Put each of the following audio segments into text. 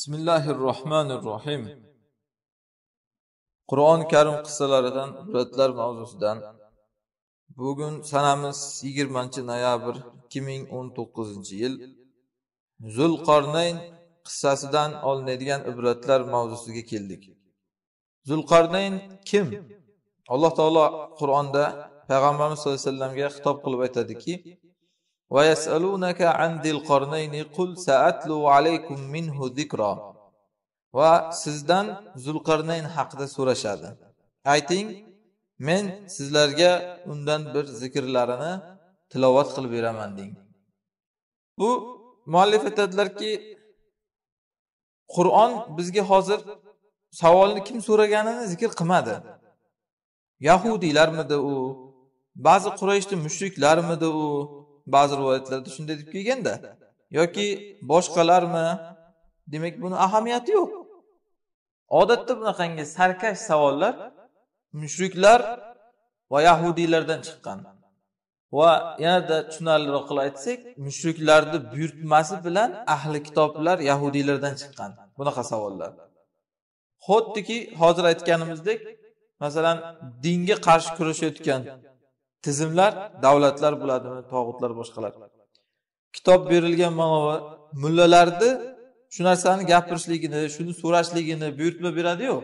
bismillahi rohmanir rohim qur'oni karim qissalaridan ibratlar mavzusidan bugun sanamiz yigirmanchi noyabr ikki ming o'n to'qqizinchi yil zulqarnayn qissasidan olinadigan ibratlar mavzusiga keldik zulqarnayn kim alloh taolo qur'onda payg'ambarimiz sallallohu alayhi vasallamga xitob qilib aytadiki ويسألونك عن ذي القرنين قل سأتلو عليكم منه ذكرا va sizdan zulqarnayn haqida so'rashadi ayting men sizlarga undan bir zikrlarini tilovat qilib beraman deng bu muallif aytadilarki qur'on bizga hozir savolni kim so'raganini zikr qilmadi yahudiylarmidi u ba'zi qurayishni mushriklarmidi u ba'zi rivoyatlarda shunday deb kelganda yoki boshqalarmi demak buni ahamiyati yo'q odatda bunaqangi sarkash savollar mushriklar va yahudiylardan chiqqan va yanada tushunarliroq qilib aytsak mushriklarni buyurtmasi bilan ahli kitoblar yahudiylardan chiqqan bunaqa savollar xuddiki hozir aytganimizdek masalan dinga qarshi kurashayotgan tizimlar davlatlar bo'ladimi tog'utlar boshqalar kitob berilgan mullalarni shu narsani gapirishligini shuni so'rashligini buyurtma beradiyu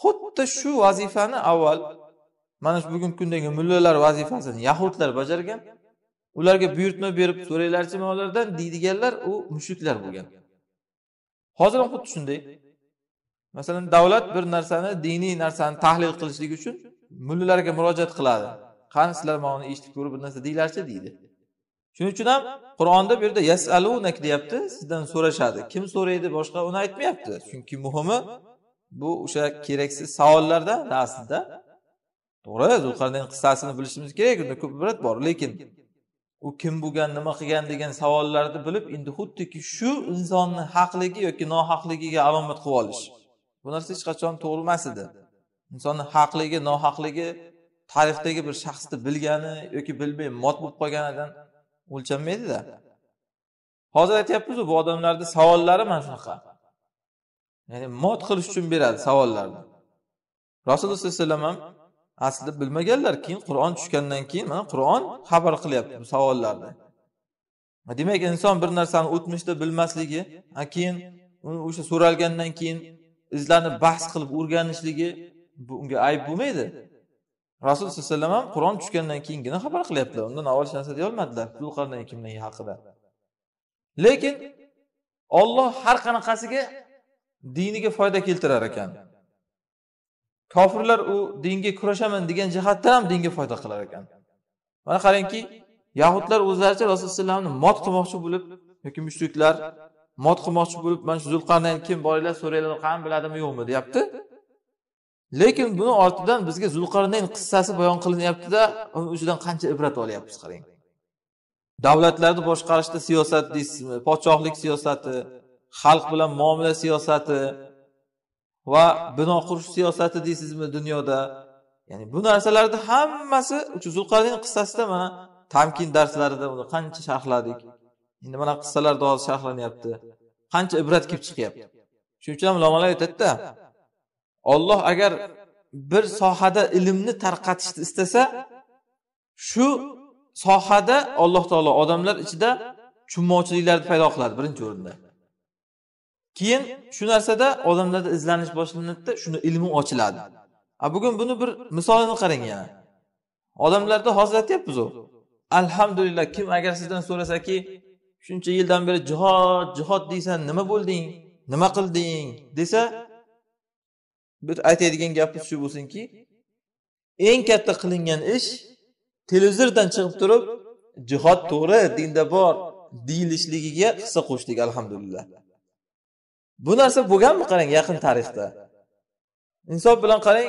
xuddi shu vazifani avval mana shu bugungi kundagi mullalar vazifasini yahudlar bajargan ularga buyurtma berib so'ranglarchi mavlardan deydiganlar u mushuklar bo'lgan hozir ham xuddi shunday masalan davlat bir narsani diniy narsani tahlil qilishlik uchun mullalarga murojaat qiladi qani sizlar mana buni eshitib ko'rib bir narsa deyglarchi deydi shuning uchun ham qur'onda bu yerda yasalunak deyapti sizdan so'rashadi kim so'raydi boshqa uni aytmayapti chunki muhimi bu o'sha keraksiz savollarda aslida to'g'ri zulqarnayn qissasini bilishimiz kerak unda ko'p ibrat bor lekin u kim bo'lgan nima qilgan degan savollarni bilib endi xuddiki shu insonni haqligi yoki nohaqligiga alomat qilib olish bu narsa hech qachon to'g'ri emas edi insonni haqligi nohaqligi tarixdagi bir shaxsni bilgani yoki bilmay mot bo'lib qolganidan o'lchanmaydida hozir aytyapmizu bu odamlarni savollari mana shunaqa ya'ni mot qilish uchun beradi savollarni rasululloh sallallohu alayhi vasallam ham aslida bilmaganlar keyin qur'on tushgandan keyin mana qur'on xabar qilyapti bu savollarni demak inson bir narsani o'tmishda bilmasligi keyin o'sha so'ralgandan keyin izlanib bahs qilib o'rganishligi bu unga ayb bo'lmaydi rasul sallallohu alayhi vasallam ham qur'on tushgandan keyingina xabar qilyaptilar undan avval hech narsa deyolmadilar zulqarnayn kimni haqida lekin olloh har qanaqasiga diniga foyda keltirar ekan kofirlar u dinga kurashaman degan jihatdan ham dinga foyda qilar ekan mana qarangki yahudlar o'zlaricha rasululloh alayhi mot qilmoqchi bo'lib yoki mushriklar mot qilmoqchi bo'lib mana shu zulqarnayn kim boringlar so'ranglar qani biladimi yo'qmi deyapti lekin buni ortidan bizga zulqarnayn qissasi bayon qilinyaptida uni ichidan qancha ibrat olyapmiz qarang davlatlarni boshqarishda siyosat deysizmi podshohlik siyosati xalq bilan muomala siyosati va bino qurish siyosati deysizmi dunyoda ya'ni bu narsalarni hammasi o'sha zulqarnayn qissasida mana tamkin darslarida uni qancha sharhladik endi mana qissalarda hozir sharhlanyapti qancha ibrat kelib chiqyapti shuning uchun ham ulamolar aytadida olloh agar bir sohada ilmni tarqatishni istasa shu sohada alloh taolo odamlar ichida tushunmovchiliklarni paydo qiladi birinchi o'rinda keyin shu narsada odamlarda izlanish boshlanadida shuni ilmi ochiladi a bugun buni bir misolini qarang yana odamlarda hozir aytyapmizu alhamdulillah kim agar sizdan so'rasaki shuncha yildan beri jihod jihod deysan nima bo'lding nima qilding desa bir aytadigan gapimiz shu bo'lsinki eng katta qilingan ish televizordan chiqib turib jihod to'g'ri dinda bor deyilishligiga hissa qo'shdik alhamdulillah bu narsa bo'lganmi qarang yaqin tarixda insof bilan qarang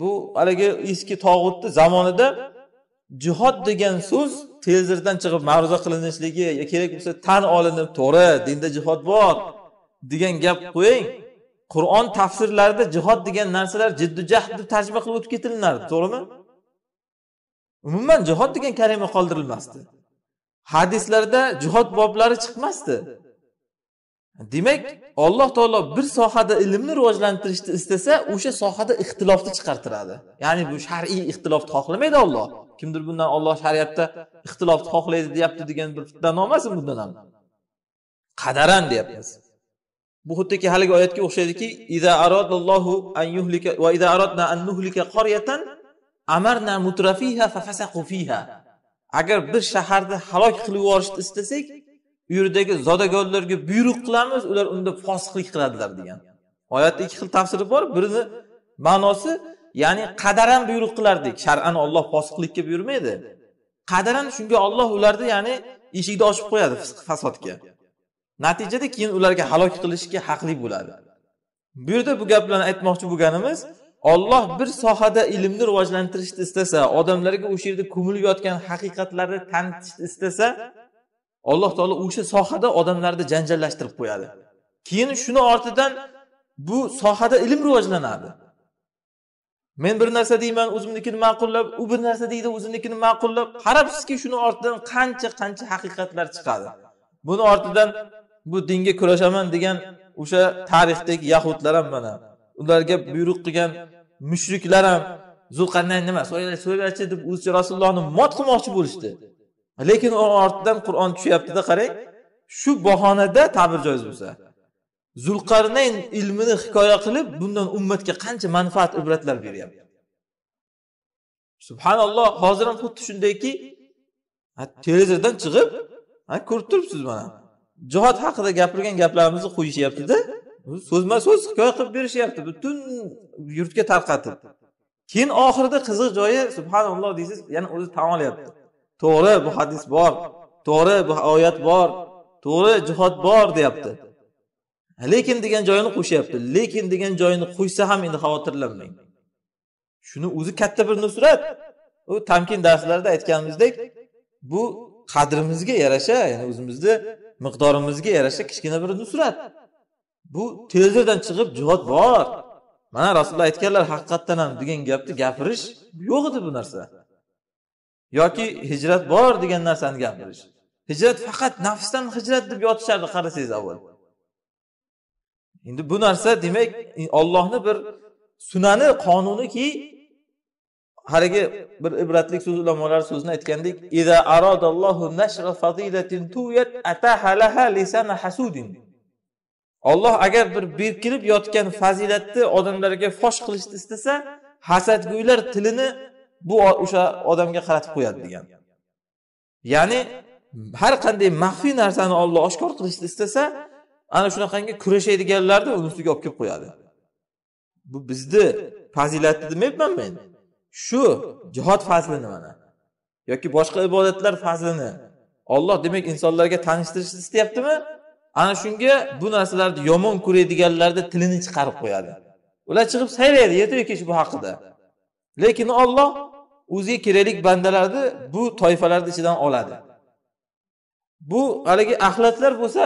bu haligi eski tog'utni zamonida jihod degan so'z televizordan chiqib ma'ruza qilinishligi kerak bo'lsa tan olinib to'g'ri dinda jihod bor degan gap qo'ying qur'on tafsirlarida jihod degan narsalar jiddu jahd deb tarjima qilib o'tib ketilinardi to'g'rimi umuman jihod degan kalima qoldirilmasdi hadislarda jihod boblari chiqmasdi demak alloh taolo bir sohada ilmni rivojlantirishni istasa o'sha sohada ixtilofni chiqartiradi ya'ni bu shar'iy ixtilofni xohlamaydi olloh kimdir bundan olloh shariatda ixtilofni xohlaydi deyapti degan bir fitna olmasin bundan ham qadaran deyapmiz bu xuddiki haligi oyatga o'xshaydiki aradallohu an yuhlika va an nuhlika qaryatan amarna mutrafiha fiha agar bir shaharni halok qilib yuborishni istasak u yerdagi zodagonlarga buyruq qilamiz ular unda fosiqlik qiladilar degan oyatni ikki xil tafsiri bor birini ma'nosi ya'ni qadaran buyruq qilardik shar'an olloh fosiqlikka buyurmaydi qadaran shunga olloh ularni ya'ni eshikni ochib qo'yadi fisq fasodga natijada keyin ularga halok qilishga haqli bo'ladi bu yerda bu gap bilan aytmoqchi bo'lganimiz olloh bir sohada ilmni rivojlantirishni istasa odamlarga o'sha yerda ko'milib yotgan haqiqatlarni tanitishni istasa alloh taolo o'sha sohada odamlarni janjallashtirib qo'yadi keyin shuni ortidan bu sohada ilm rivojlanadi men bir narsa deyman o'zimnikini ma'qullab u bir narsa deydi o'zinikini ma'qullab qarabsizki shuni ortidan qancha qancha haqiqatlar chiqadi buni ortidan bu dinga kurashaman degan o'sha tarixdagi yahudlar ham mana ularga buyruq qilgan mushriklar ham zulqarnayn nima so'ranglarchi deb o'zicha rasulullohni mot qilmoqchi bo'lishdi lekin ortidan qur'on tushyaptida qarang shu bahonada ta'bir joiz bo'lsa zulqarnayn ilmini hikoya qilib bundan ummatga qancha manfaat ibratlar beryapti subhanalloh hozir ham xuddi shundayki televizordan chiqib ko'rib turibsiz mana jihod haqida gapirgan gaplarimizni qo'yishyaptida so'zma so'z hikoya qilib berishyapti butun yurtga tarqatib keyin oxirida qiziq joyi subhanalloh deysiz yana o'zi tan olyapti to'g'ri bu hadis bor to'g'ri bu oyat bor to'g'ri jihod bor deyapti lekin degan joyini qo'shyapti lekin degan joyini qo'ysa ham endi xavotirlanmang shuni o'zi katta bir nusrat u tamkin darslarida aytganimizdek bu qadrimizga yarasha ya'ni o'zimizni miqdorimizga yarasha kichkina bir nusrat bu tezirdan chiqib jihod bor mana rasululloh aytganlar haqiqatdan ham degan gapni gapirish yo'q edi bu narsa yoki hijrat bor degan narsani gapirish hijrat faqat nafsdan hijrat deb yotishardi qarasangiz avval endi bu narsa demak ollohni bir sunani qonuniki haligi bir ibratlik so'z ulamolar so'zini aytgandik nashra ataha olloh agar bir berkilib yotgan fazilatni odamlarga fosh qilishni istasa hasadgo'ylar tilini bu o'sha odamga qaratib qo'yadi degan ya'ni har qanday maxfiy narsani olloh oshkor qilishni istasa ana shunaqangi kurashadiganlarni uni ustiga olib kelib qo'yadi bu bizni fazilatni demayapman men shu jihod fazlini mana yoki boshqa ibodatlar fazlini olloh demak insonlarga tanishtirishni istayaptimi ana shunga bu narsalarni yomon ko'radiganlarni tilini chiqarib qo'yadi ular chiqib sayraydi ertayu kech bu haqida lekin olloh o'ziga kerakli bandalarni bu toifalarni ichidan oladi bu haligi axlatlar bo'lsa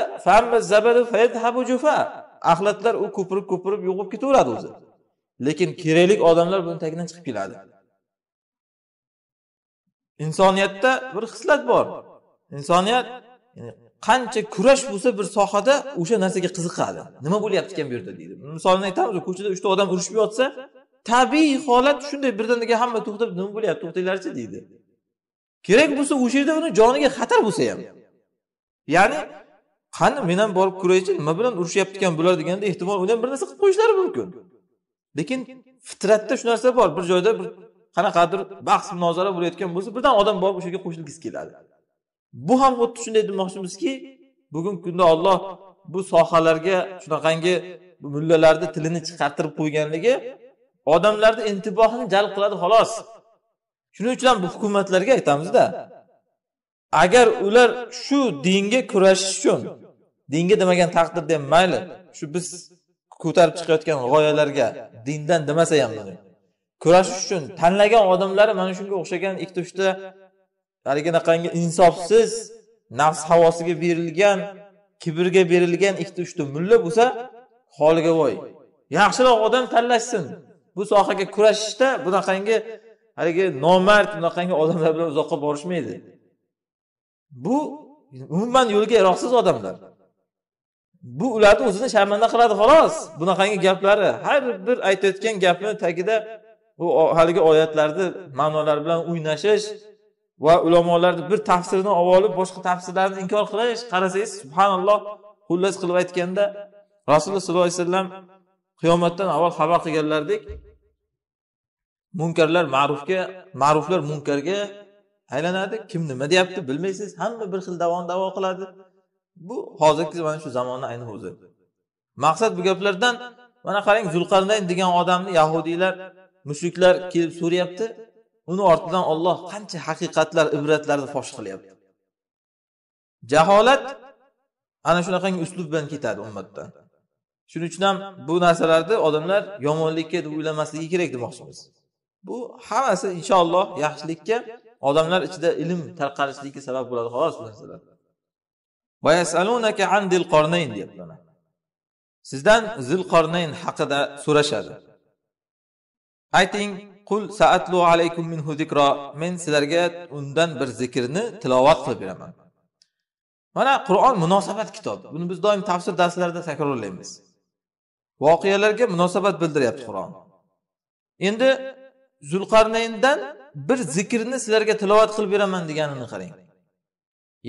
axlatlar u ko'pirib ko'pirib bo'lib ketaveradi o'zi lekin kerakli odamlar buni tagidan chiqib keladi insoniyatda bir xislat bor insoniyat qancha kurash bo'lsa bir sohada o'sha narsaga qiziqadi nima bo'lyapti ekan bu yerda deydi misolini aytamiz ko'chada uchta odam urushib yotsa tabiiy holat shunday birdaniga hamma to'xtab nima bo'lyapti to'xtanglarchi deydi kerak bo'lsa o'sha yerda uni joniga xatar bo'lsa ham ya'ni qani men ham borib ko'raychi nima bilan urushyapti ekan bular deganda ehtimol uni ham bir narsa qilib qo'yishlari mumkin lekin fitratda shu narsa bor bir joyda bir qanaqadir bahs munozara bo'layotgan bo'lsa birdan odam borib o'sha yerga qo'shilgisi keladi bu ham xuddi shunday demoqchimizki bugungi kunda olloh bu sohalarga shunaqangi mullalarni tilini chiqartirib qo'yganligi odamlarni intibohini jalb qiladi xolos shuning uchun ham bu hukumatlarga aytamizda agar ular shu dinga kurashish uchun dinga demagan taqdirda ham mayli shu biz ko'tarib chiqayotgan g'oyalarga dindan demasa ham kurashish uchun tanlagan odamlari mana shunga o'xshagan ikkita uchta haliginaqangi insofsiz nafs havosiga berilgan kibrga berilgan ikkita uchta mulla bo'lsa holiga voy yaxshiroq odam tanlashsin bu sohaga kurashishda bunaqangi haligi nomard bunaqangi odamlar bilan uzoqqa borishmaydi bu umuman yo'lga yaroqsiz odamlar bu ularni o'zini sharmanda qiladi xolos bunaqangi gaplari har bir aytayotgan gapini tagida bu haligi oyatlarni ma'nolari bilan o'ynashish va ulamolarni bir tafsirini olib olib boshqa tafsirlarni inkor qilish qarasangiz subhanalloh xullas qilib aytganda rasululloh sollallohu alayhi vasallam qiyomatdan avval xabar qilganlaridek munkarlar ma'rufga ma'ruflar munkarga aylanadi kim nima deyapti bilmaysiz hamma bir xil davon davo qiladi bu hozirgi mana shu zamonni ayni o'zi maqsad bu gaplardan mana qarang zulqarnayn degan odamni yahudiylar mushuklar kelib so'rayapti uni ortidan olloh qancha haqiqatlar ibratlarni fosh qilyapti jaholat ana shunaqangi uslub bilan ketadi ummatdan shuning uchun ham bu narsalarni odamlar yomonlikka deb o'ylamasligi kerak demoqchimiz bu hammasi inshaalloh yaxshilikka odamlar ichida ilm tarqalishligiga sabab bo'ladi xolos bu narsalar sizdan zilqornayn haqida so'rashadi ayting qul saatlu alaykum minhu zikro men sizlarga undan bir zikrni tilovat qilib beraman mana qur'on munosabat kitobi buni biz doim tafsir darslarida takrorlaymiz voqealarga munosabat bildiryapti qur'on endi zulqarnayndan bir zikrni sizlarga tilovat qilib beraman deganini qarang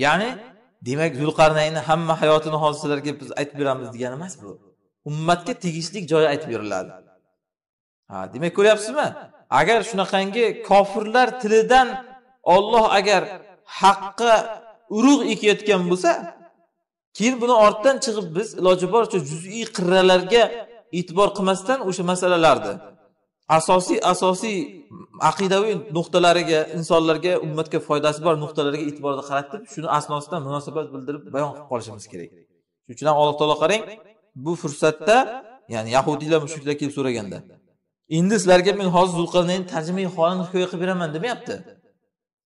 ya'ni demak zulqarnayni hamma hayotini hozir sizlarga biz aytib beramiz degani emas bu ummatga tegishli joyi aytib beriladi ha demak ko'ryapsizmi agar shunaqangi kofirlar tilidan Alloh agar haqqa urug' ekayotgan bo'lsa keyin buni ortdan chiqib biz iloji boricha juz'iy qirralarga e'tibor qilmasdan o'sha masalalarni asosiy asosiy aqidaviy nuqtalariga insonlarga ummatga foydasi bor nuqtalarga e'tiborni qaratib shuni asnosidan munosabat bildirib bayon qilib qolishimiz kerak shuning uchun ham alloh taolo qarang bu fursatda ya'ni yahudiylar mushriklar kelib so'raganda endi sizlarga men hozir zulqarnayn tarjimai holini hikoya qilib beraman demayapti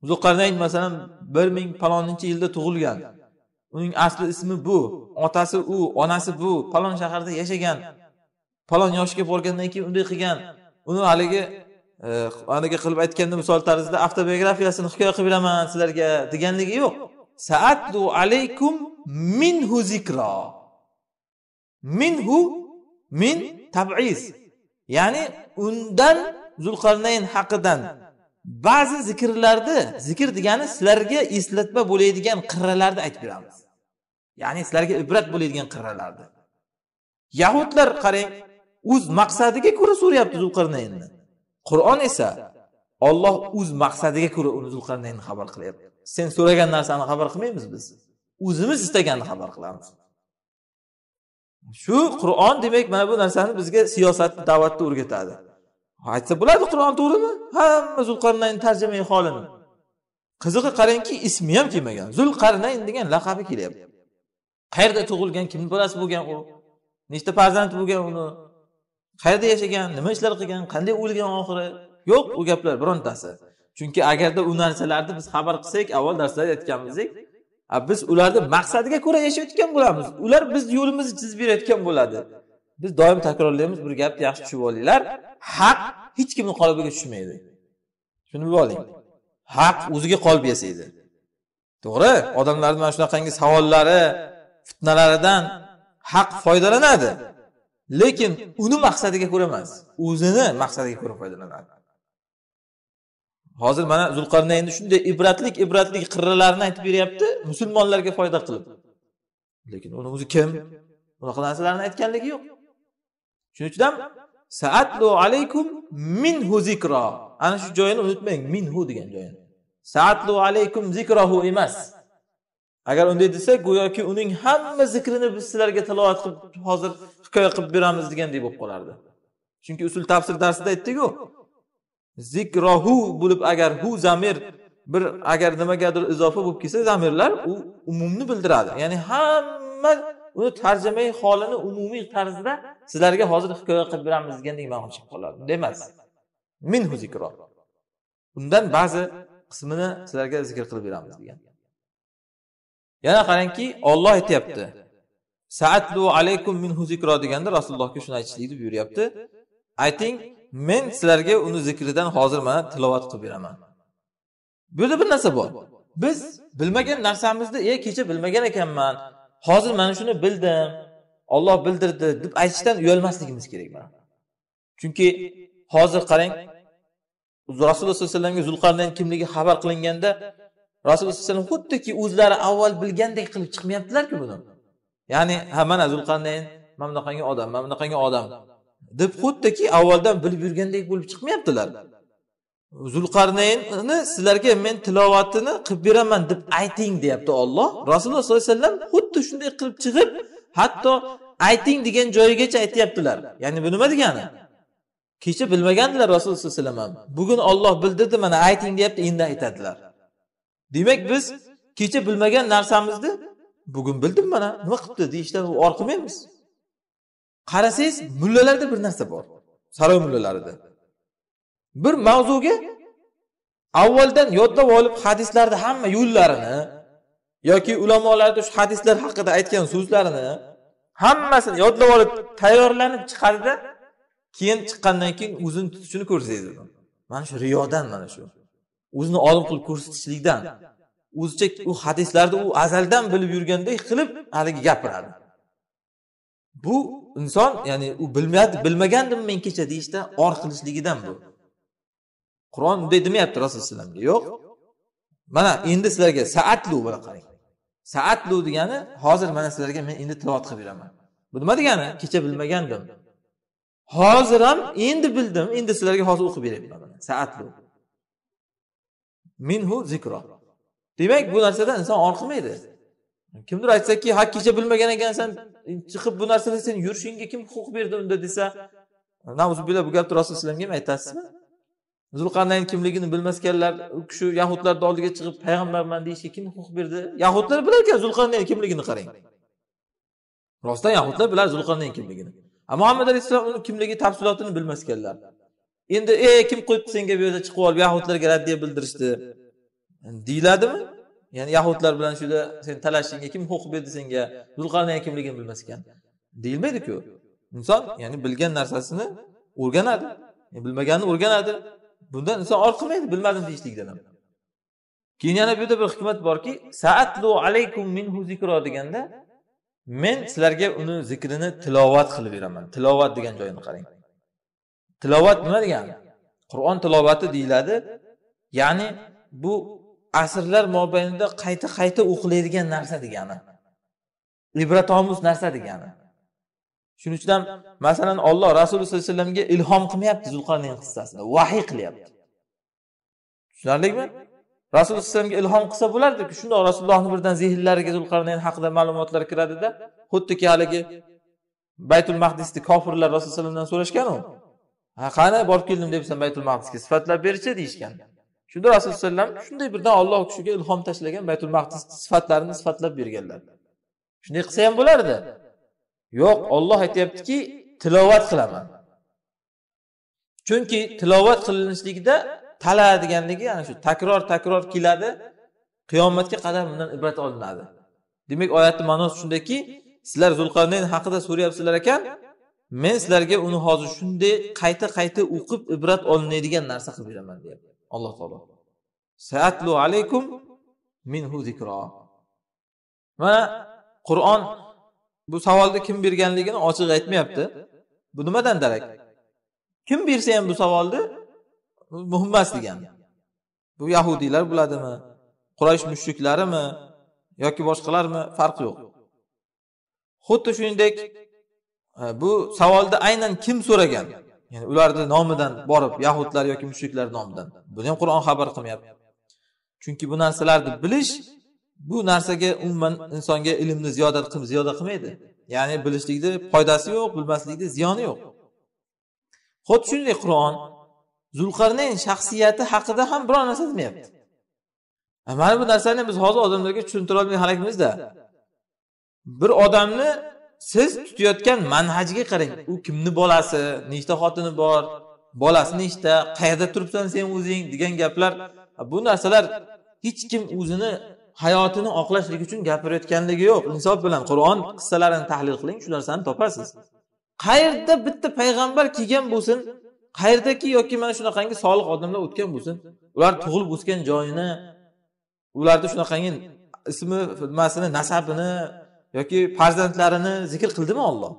zulqarnayn masalan bir ming paloninchi yilda tug'ilgan uning asli ismi bu otasi u onasi bu palon shaharda yashagan palon yoshga borgandan keyin unday qilgan uni haligi e, anaqa qilib aytganda misol tarzida avtobiografiyasini hikoya qilib beraman sizlarga deganligi yo'q saatlu alaykum minhu zikro minhu min tabiz ya'ni undan zulqarnayn haqidan ba'zi zikrlarni zikr degani sizlarga eslatma bo'ladigan qirralarni aytib beramiz ya'ni sizlarga ibrat bo'ladigan qirralarni yahudlar qarang o'z maqsadiga ko'ra so'rayapti zulqarnaynni qur'on esa olloh o'z maqsadiga ko'ra uni zulqarnaynni xabar qilyapti sen so'ragan narsani xabar qilmaymiz biz o'zimiz istaganni xabar qilamiz shu qur'on demak mana bu narsani bizga siyosatni da'vatni o'rgatadi aytsa bo'ladi qur'on to'g'rimi hamma zulqarnayn tarjimai holini qizig'i qarangki ismi ham kelmagan zulqarnayn degan laqabi kelyapti qayerda tug'ilgan kimni bolasi bo'lgan u nechta farzand bo'lgan uni qayerda yashagan nima ishlar qilgan qanday o'lgan oxiri yo'q u gaplar birontasi chunki agarda u narsalarni biz xabar qilsak avval darslarda aytganmizdek biz ularni maqsadiga ko'ra yashayotgan bo'lamiz ular biz yo'limizni chizib berayotgan bo'ladi biz doim takrorlaymiz bir gapni yaxshi tushunib olinglar haq hech kimni qolbiga tushmaydi shuni bilib oling haq o'ziga qolib yasaydi to'g'ri odamlarni mana shunaqangi savollari fitnalaridan haq foydalanadi lekin uni maqsadiga ko'ra emas o'zini maqsadiga ko'ra foydalanadi hozir mana zulqarnayni shunday ibratlik ibratlik qirralarni aytib beryapti musulmonlarga foyda qilib lekin uni o'zi kim bunaqa narsalarni aytganligi yo'q shuning uchun ham saatlu alaykum minhu zikro ana shu joyini unutmang minhu degan joyini saatlu alaykum zikrohu emas agar unday desa go'yoki uning hamma zikrini biz sizlarga tilovat qilib hozir hikoya qilib beramiz degandek bo'lib qolardi chunki usul tafsir darsida aytdikku zikrohu bo'lib agar hu zamir bir agar nimagadir izofa bo'lib kelsa zamirlar u umumni bildiradi ya'ni hamma uni tarjimai holini umumiy tarzda sizlarga hozir hikoya qilib beramiz degandek ma'no chiqib qoladi unday emas minhu zikro undan ba'zi qismini sizlarga zikr qilib beramiz degan yana qarangki olloh aytyapti saatlu alaykum minhu zikro deganda rasulullohga shuni aytishlikni buyuryapti ayting men sizlarga uni zikridan hozir mana tilovat qilib beraman bu yerda bir narsa bor biz bilmagan narsamizni e kecha bilmagan ekanman hozir mana shuni bildim olloh bildirdi deb aytishdan uyalmasligimiz kerak mana chunki hozir qarang rasululloh sollallohu alayhi vasallamga zulqarnayn kimligi xabar qilinganda rasululloh sallallohu alayhi vasallam xuddiki o'zlari avval bilgandek qilib chiqmayaptilarku buni ya'ni ha mana zulqarnayn mana bunaqangi odam mana bunaqangi odam deb xuddiki avvaldan bilib yurgandek bo'lib chiqmayaptilar zulqarnaynni sizlarga men tilovatini qilib beraman deb ayting deyapti olloh rasululloh sollallohu alayhi vasallam xuddi shunday qilib chiqib hatto ayting degan joyigacha aytyaptilar ya'ni bu nima degani kecha bilmagandilar rasululloh sallallohu alayhi vasallam ham bugun olloh bildirdi mana ayting deyapti endi aytadilar demak biz kecha bilmagan narsamizni bugun bildim mana nima qilibdi deyishdan or qilmaymiz qarasangiz mullalarda bir narsa bor saroy mullalarida bir mavzuga avvaldan yodlab olib hadislarni hamma yo'llarini yoki ulamolarni shu hadislar haqida aytgan so'zlarini hammasini yodlab olib tayyorlanib chiqadida keyin chiqqandan keyin o'zini tutishini ko'rsangiz mana shu riyodan mana shu o'zini olim qilib ko'rsatishlikdan o'zicha u hadislarni u azaldan bilib yurganday qilib haligi gapiradi bu inson ya'ni u bilmaydi bilmagandim men kecha deyishdan or qilishligidan bu qur'on bunday demayapti rasululloh alayhi yo'q mana endi sizlarga saatlu mana qarang saatlu degani hozir mana sizlarga men endi tilovat qilib beraman bu nima degani kecha bilmagandim hozir ham endi bildim endi sizlarga hozir o'qib beryapman saatlu minhu zikro demak bu narsada inson or qilmaydi kimdir aytsaki ha kecha bilmagan ekansan chiqib bu narsada sen yurishingga kim huquq berdi unda desa nauzubillah bu gapni rasululloh ham aytasizmi zulqarnayn kimligini bilmasganlar u kishi yahudlarni oldiga chiqib payg'ambarman deyishga kim huquq berdi yahudlar bilar ekan zulqarnayn kimligini qarang rostdan yahudlar bilar zulqarnayn kimligini muhammad alayhissalom uni kimligi tafsilotini bilmasganlar endi ey kim qo'yibdi senga bu yerda chiqib olib yahudlarga raddiya bildirishdi deyiladimi ya'ni yahudlar bilan shuda sen talashishingga kim huquq berdi senga zulqarnayn kimligini bilmas ekan deyilmaydiku inson ya'ni bilgan narsasini o'rganadi e, bilmaganini o'rganadi bundan inson or qilmaydi bilmadim deyishlikdan ham keyin yana bu yerda bir hikmat borki saatlu alaykum minhu zikro deganda men sizlarga uni zikrini tilovat qilib beraman tilovat degan joyini qarang tilovat nima degani qur'on tilovati deyiladi ya'ni bu asrlar mobaynida qayta qayta o'qilaydigan narsa degani ibratomuz narsa degani shuning uchun ham masalan olloh rasululloh sallallohu alayhi vasallamga ilhom qilmayapti zulqarnayn qissasini vahiy qilyapti tushunarlimi rasululloh alayhivasallamga ilhom qilsa bo'lardiku shundoq rasulullohni birdan zehnlariga zulqarnayn haqida ma'lumotlar kiradida xuddiki haligi baytul mahdisni kofirlar rasululloh alayhi vasallamdan so'rashganu ha qani borib keldim debsan baytul mahdisga sifatlab berchi deyishgan shunda rasululloh alayhi vasallam shunday birdan olloh u kishiga ilhom tashlagan baytul maqdis sifatlarini sifatlab berganlar shunday qilsa ham bo'lardi yo'q olloh aytyaptiki tilovat qilaman chunki tilovat qilinishligida tala deganligi ana shu takror takror keladi qiyomatga qadar bundan ibrat olinadi demak oyatni ma'nosi shundaki sizlar zulqarnayn haqida so'rayapsizlar ekan men sizlarga uni hozir shunday qayta qayta o'qib ibrat olinadigan narsa qilib beraman deyapti alloh taolo saatlu alaykum minhu zikro mana qur'on bu savolni kim berganligini ochiq aytmayapti bu nimadan darak kim bersa ham bu savolni muhim emas degan bu yahudiylar biladimi quraysh mushriklarini yoki boshqalarmi farqi yo'q xuddi shuningdek e, bu savolni aynan kim so'ragan ya'ni ularni nomidan borib yahudlar yoki mushriklar nomidan buni ham qur'on xabar qilmayapti chunki bu narsalarni bilish bu narsaga umuman insonga ilmni ziyoda ziyoda qilmaydi ya'ni bilishlikni foydasi yo'q bilmaslikni ziyoni yo'q xuddi shunday qur'on zulqarnayn shaxsiyati haqida ham biror narsa demayapti mana bu narsani biz hozir odamlarga tushuntirolmay halakmizda bir odamni siz tutayotgan manhajga qarang u kimni bolasi nechta xotini bor bolasi nechta qayerda turibsan sen o'zing degan gaplar bu narsalar hech kim o'zini hayotini oqlashlik uchun gapirayotganligi yo'q insof bilan qur'on qissalarini tahlil qiling shu narsani topasiz qayerda bitta payg'ambar kelgan bo'lsin qayerdaki yoki mana shunaqangi solih odamlar o'tgan bo'lsin ular tug'ilib o'sgan joyini ularni shunaqangi ismi nimasini nasabini yoki farzandlarini zikr qildimi olloh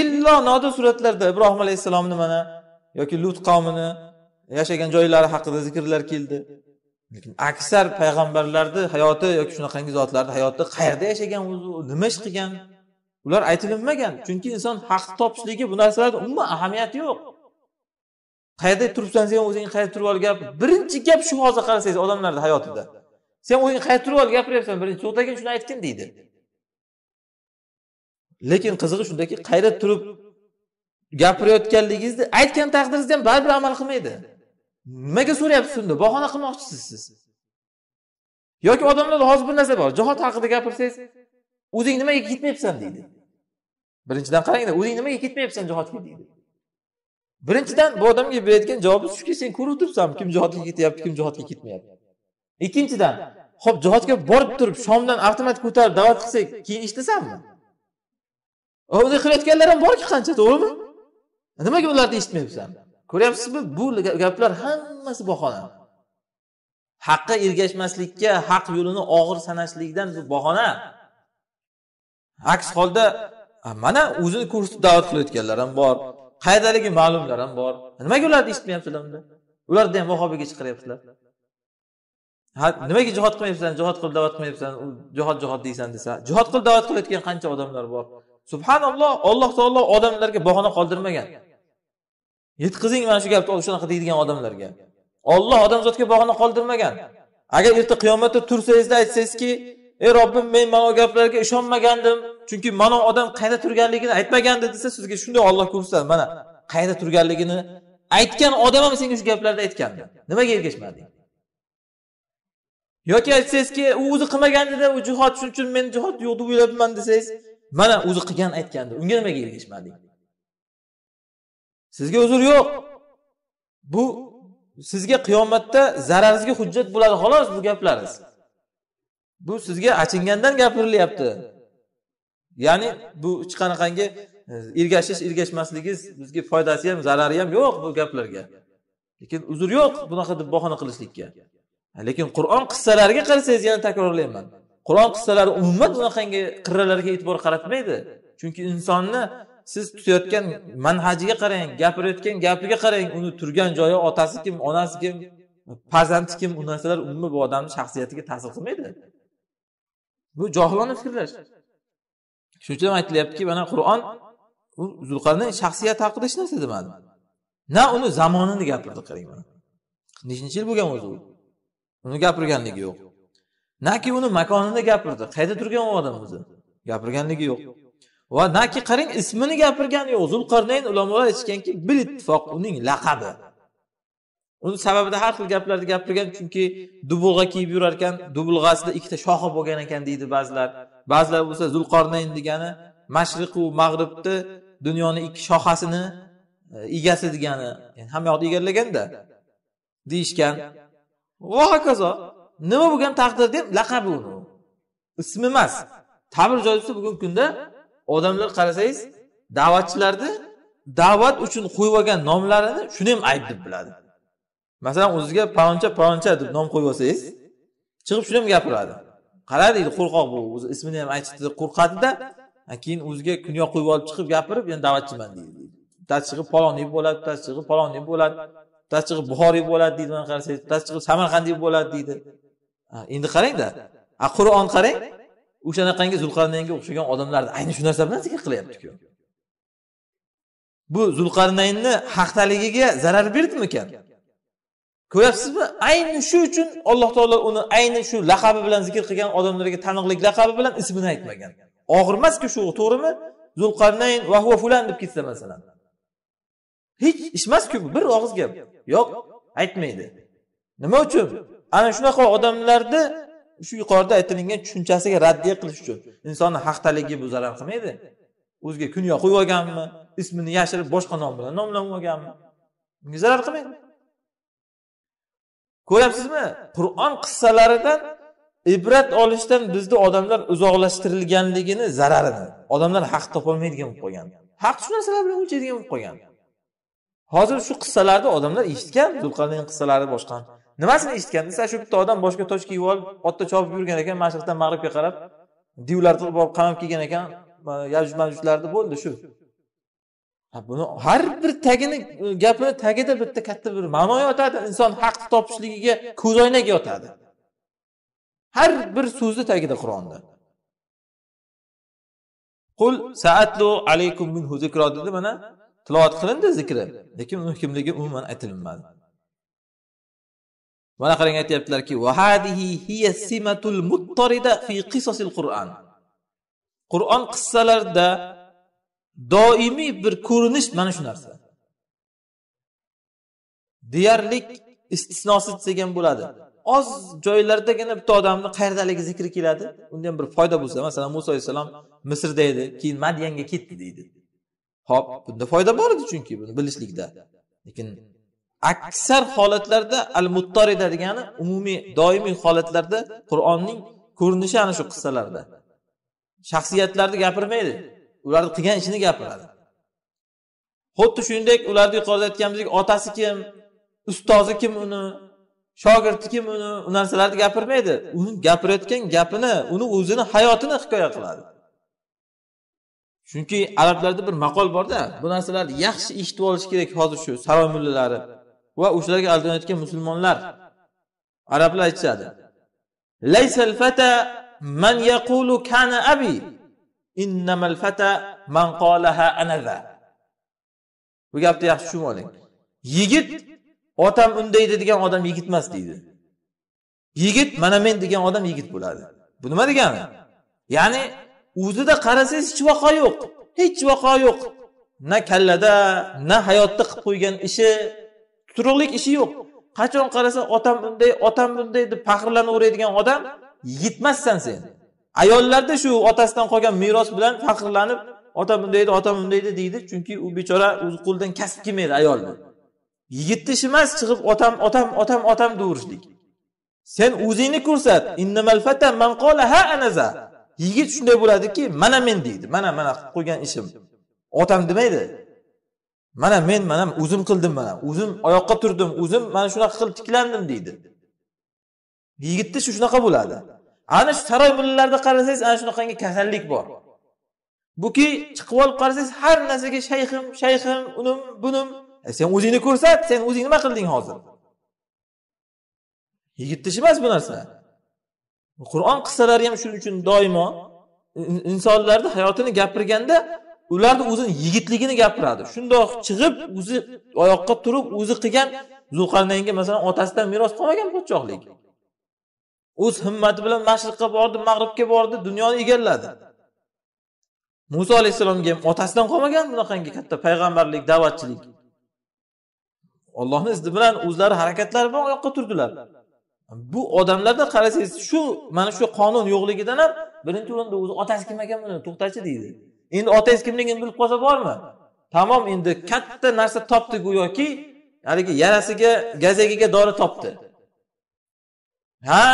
illo nodir suratlarda ibrohim alayhissalomni mana yoki lut qavmini yashagan joylari haqida zikrlar keldi lekin aksar payg'ambarlarni hayoti yoki shunaqangi zotlarni hayoti qayerda yashagan o'zi nima ish qilgan ular aytilinmagan chunki inson haq topishligi bu narsalarni umuman ahamiyati yo'q qayerda turibsan sen o'zing qayerda turib olgan gap birinchi gap shu hozir qarasangiz odamlarni hayotida sen o'yin qaytirib ol gapiryapsan birinchi keyin shuni aytgin deydi lekin qizig'i shundaki qayta turib gapirayotganligingizni aytgan taqdiringizda ham baribir amal qilmaydi nimaga so'rayapsiz unda bahona qilmoqchisiz siz yoki odamlarda hozir bir narsa bor jihod haqida gapirsangiz o'zing nimaga ketmayapsan deydi birinchidan qarangda o'zing nimaga ketmayapsan jihodga deydi birinchidan bu odamga berayotgan javobi shuki sen ko'rib turibsanmi kim jihodga ketyapti kim jihodga ketmayapti ikkinchidan ho'p jihodga borib turib shomdan avtomatik ko'tarib da'vat qilsak keyin eshitasanmi unday qilayotganlar ham borki qancha to'g'rimi nimaga ularni eshitmayapsan ko'ryapsizmi bu gaplar hammasi bahona haqqa ergashmaslikka haq yo'lini og'ir sanashlikdan bu bahona aks holda mana o'zini ko'rsatib da'vat qilayotganlar ham bor qaydaligi ma'lumlar ham bor nimaga ularni eshitmayapsizlar unda ularni ham vahobiyga chiqaryapsizlar nimaga jihod qilmayapsan jihod qilib da'vat qilmayapsan jihod jihod deysan desa jihod qil da'vat qilayotgan qancha odamlar bor subhanalloh alloh taolo odamlarga bahona qoldirmagan yetkazing mana shu gapni shunaqa deydigan odamlarga olloh odamzodga bahona qoldirmagan agar erta qiyomatda tursangizda aytsangizki ey robbim men mana bu gaplarga ishonmagandim chunki mana odam qayerda turganligini aytmagandi desa sizga shunday olloh ko'rsatadi mana qayerda turganligini aytgan odam ham senga shu gaplarni aytgandi nimaga ergashmading yoki aytsangizki u o'zi qilmagan edi u jihod shuning uchun men jihod yo'q deb o'ylabman desangiz mana o'zi qilgan aytgandi unga nimaga ergashmading sizga uzr yo'q bu sizga qiyomatda zararingizga hujjat bo'ladi xolos bu gaplaringiz bu sizga achingandan gapirilyapti ya'ni bu hech qanaqangi e, ergashish ergashmasligingiz bizga foydasi ham zarari ham yo'q bu gaplarga lekin uzr yo'q bunaqa deb bahona qilishlikka lekin qur'on qissalariga qarasangiz yana takrorlayman qur'on qissalari umuman unaqangi qirralarga e'tibor qaratmaydi chunki insonni siz tutayotgan manhajiga qarang gapirayotgan gapiga qarang uni turgan joyi otasi kim onasi kim farzandi kim bu narsalar umuman bu odamni shaxsiyatiga ta'sir qilmaydi bu johilona fikrlash shuning uchun ham aytilyaptiki mana qur'on u zulqarni shaxsiyati haqida hech narsa demadi na uni zamonini gapirdi qarang mana nechinchi yil bo'lgan o'zi uni gapirganligi yo'q naki uni makonida gapirdi qayerda turgan u odam o'zi gapirganligi yo'q va naki qarang ismini gapirgani yo'q zulqarnayn ulamolar aytishganki bil ittifoq uning laqabi uni sababida har xil gaplarni gapirgan chunki dubulg'a kiyib yurar ekan dubulg'asida ikkita shoxi bo'lgan ekan deydi ba'zilar ba'zilar bo'lsa zulqornayn degani mashriqu mag'ribni dunyoni ikki shoxasini e, egasi degani yani hamma yoqni egallaganda deyishgan va hokazo nima bo'lgan taqdirda ham laqabi uni ismi emas ta'bir joizda bugungi kunda odamlar qarasangiz da'vatchilarni da'vat uchun qo'yib olgan nomlarini shuni ham ayb deb biladi masalan o'ziga paloncha paloncha deb nom qo'yib olsangiz chiqib shuni ham gapiradi qaradi qo'rqoq bu o'zi ismini ham deb qo'rqadida keyin o'ziga kunyoq qo'yib olib chiqib gapirib endi da'vatchiman deydi bittasi chiqib palonnik bo'ladi bittasi chiqib palonnik bo'ladi bittasi chiqib buxoriy bo'ladi deydi mana qarasangiz bittasi chiqib samarqandiy bo'ladi deydi endi qarangda a qur'on qarang o'shanaqangi zulqarnaynga o'xshagan odamlarni ayni shu narsa bilan zikr qilyaptiku bu zulqarnaynni haqtaligiga zarar berdimikan ko'ryapsizmi ayni shu uchun alloh taolo uni ayni shu laqabi bilan zikr qilgan odamlarga taniqli laqabi bilan ismini aytmagan og'ir emasku shu to'g'rimi zulqarnayn va fulan deb ketsa masalan hech emasku bu bir og'iz gap yo'q aytmaydi nima uchun ana shunaqa odamlarni shu yuqorida aytilingan tushunchasiga raddiya qilish uchun insonni haqtaligi bu zarar qilmaydi o'ziga kunyo qo'yib olganmi ismini yashirib boshqa nom bilan nomlab olganmi bunga zarar qilmaydi ko'ryapsizmi qur'on qissalaridan ibrat olishdan bizni odamlar uzoqlashtirilganligini zararini odamlar haq topolmaydigan bo'lib qolgan haq shu narsalar bilan o'lchaydigan bo'lib qolgan hozir shu qissalarni odamlar eshitgan zulqarnayn qissalari boshqa nimasini eshitgan desa shu bitta odam boshga toj kiyib olib otda chopib yurgan ekan mashriqdan mag'ribga qarab divlar qilib olib qamab kelgan ekan yajuj majujlarni bo'ldi shu buni har bir tagini e, gapini tagida bitta katta bir ma'no yotadi inson haqni topishligiga ko'zoynak yotadi har bir so'zni tagida qur'onni qul saatlu alaykum minhu zikro dedi mana tilovat qilindi zikri lekin uni kimligi umuman aytilinmadi mana qarang aytyaptilarki qur'on qissalarida doimiy bir ko'rinish mana shu narsa deyarlik istisnosiz degan bo'ladi oz joylardagina bitta odamni qayerdaligi zikri keladi unda ham bir foyda bo'lsa masalan muso alayhissalom misrda edi keyin madiyanga ketdi deydi hop bunda foyda bor edi chunki buni bilishlikda lekin aksar holatlarda al muttorida degani umumiy doimiy holatlarda qur'onning ko'rinishi ana shu qissalarda shaxsiyatlarni gapirmaydi ularni qilgan ishini gapiradi xuddi shuningdek ularni yuqorida aytganimizdek otasi kim ustozi kim uni shogirdi kim uni u narsalarni gapirmaydi uni gapirayotgan gapini uni o'zini hayotini hikoya qiladi chunki arablarda bir maqol borda bu narsalarni yaxshi eshitib olish kerak hozir shu saroy mullalari va o'shalarga aldanayotgan musulmonlar arablar aytishadi fata man yaqulu kana abi innamal fata man qalaha anaza bu gapni yaxshi tushunib oling yigit otam unday degan odam yigit emas deydi yigit mana men degan odam yigit bo'ladi bu nima degani ya'ni o'zida qarasangiz hech vaqo yo'q hech vaqo yo'q na kallada na hayotda qilib qo'ygan ishi tutruqlik ishi yo'q qachon qarasa otam bunday otam bunday deb faxrlanaveradigan odam yetmassan sen ayollarda shu otasidan qolgan meros bilan faxrlanib otam bunday edi otam bunday edi deydi chunki u bechora o'zi qo'lidan kasb kelmaydi ayolni yigitni ishi emas chiqib otam otam otam otam deyaverishlik sen o'zingni ko'rsat yigit shunday bo'ladiki mana men deydi mana mana qilib qo'ygan ishim otam demaydi mana men mana o'zim qildim mana o'zim oyoqqa turdim o'zim mana shunaqa qilib tiklandim deydi yigitda shu shunaqa bo'ladi ana shu saroy mullalarda qarasangiz ana shunaqangi kasallik bor buki chiqib olib qarasangiz har narsaga shayxim shayxim unim bunim e, sen o'zingni ko'rsat sen o'zing nima qilding hozir yigitda ish emas bu narsa qur'on qissalari ham shuning uchun doimo insonlarni hayotini gapirganda ularni o'zini yigitligini gapiradi shundoq chiqib o'zi oyoqqa turib o'zi qilgan zulqarnaynga masalan otasidan meros qolmagan podshohlik o'z himmati bilan mashriqqa bordi mag'ribga bordi dunyoni egalladi muso alayhissalomga ham otasidan qolmagan bunaqangi katta payg'ambarlik da'vatchilik ollohni izni bilan o'zlari harakatlari bilan oyoqqa turdilar bu odamlarda qarasangiz shu mana shu qonun yo'qligidan ham birinchi o'rinda o'zi otasi kim ekan buni to'xtachi deydi endi otangiz kimligini bilib qolsa bormi tamom endi katta narsa topdi go'yoki haligi yarasiga gazagiga dori topdi ha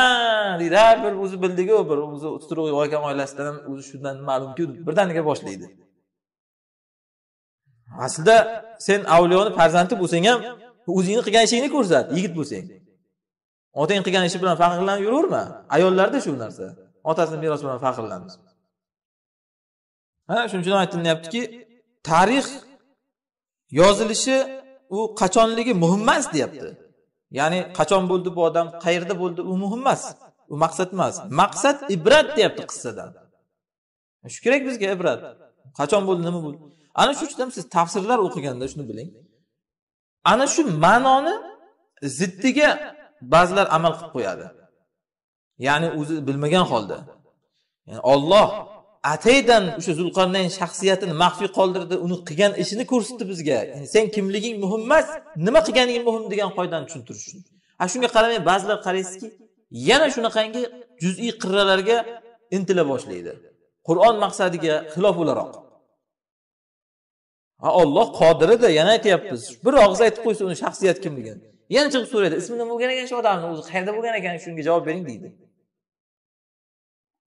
deydi har bir o'zi bildiku bir o'zi surug' olgan oilasidan ham o'zi shundan ma'lumki birdaniga boshlaydi aslida sen avliyoni farzandi bo'lsang ham o'zingni qilgan ishingni ko'rsat yigit bo'lsang otang qilgan ishi bilan faxrlanib yuraverma ayollarda shu narsa otasini merosi bilan faxrlanib ha shuning uchun aytilyaptiki tarix yozilishi u qachonligi muhim emas deyapti ya'ni qachon bo'ldi bu odam qayerda bo'ldi u muhim emas u maqsad emas maqsad ibrat deyapti qissadan shu kerak bizga ibrat qachon bo'ldi nima bo'ldi ana shu uchun ham siz tafsirlar o'qiganda shuni biling ana shu ma'noni ziddiga ba'zilar amal qilib qo'yadi ya'ni o'zi bilmagan holda yani olloh ataydan o'sha zulqarnayn shaxsiyatini maxfiy qoldirdi uni qilgan ishini ko'rsatdi bizga yani sen kimliging muhim emas nima qilganing muhim degan qoidani tushuntirish uchun a shunga qaramay ba'zilar qaraysizki yana shunaqangi juz'iy qirralarga intila boshlaydi qur'on maqsadiga xilof o'laroq ha qodir qodirida yana aytyapmiz bir og'iz aytib qo'ysa uni shaxsiyat kimligini yana chiqib so'raydi ismi nima bo'lgan ekan shu odamni o'zi qayerda bo'lgan ekan shunga javob bering deydi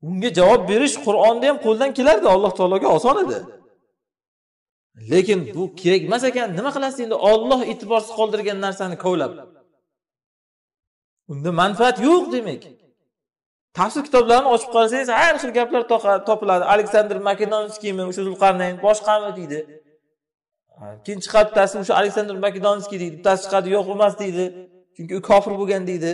unga javob berish qur'onda ham qo'ldan kelardi alloh taologa oson edi lekin bu kerak emas ekan nima qilasiz endi olloh e'tiborsiz qoldirgan narsani kovlab unda manfaat yo'q demak tafsir kitoblarini ochib qarasangiz har xil gaplar topiladi aleksandr makedonskiymi o'sha zulqarnayn boshqami deydi keyin chiqadi bittasi o'sha aleksandr makedonskiy deydi bittasi chiqadi yo'q emas deydi chunki u kofir bo'lgan deydi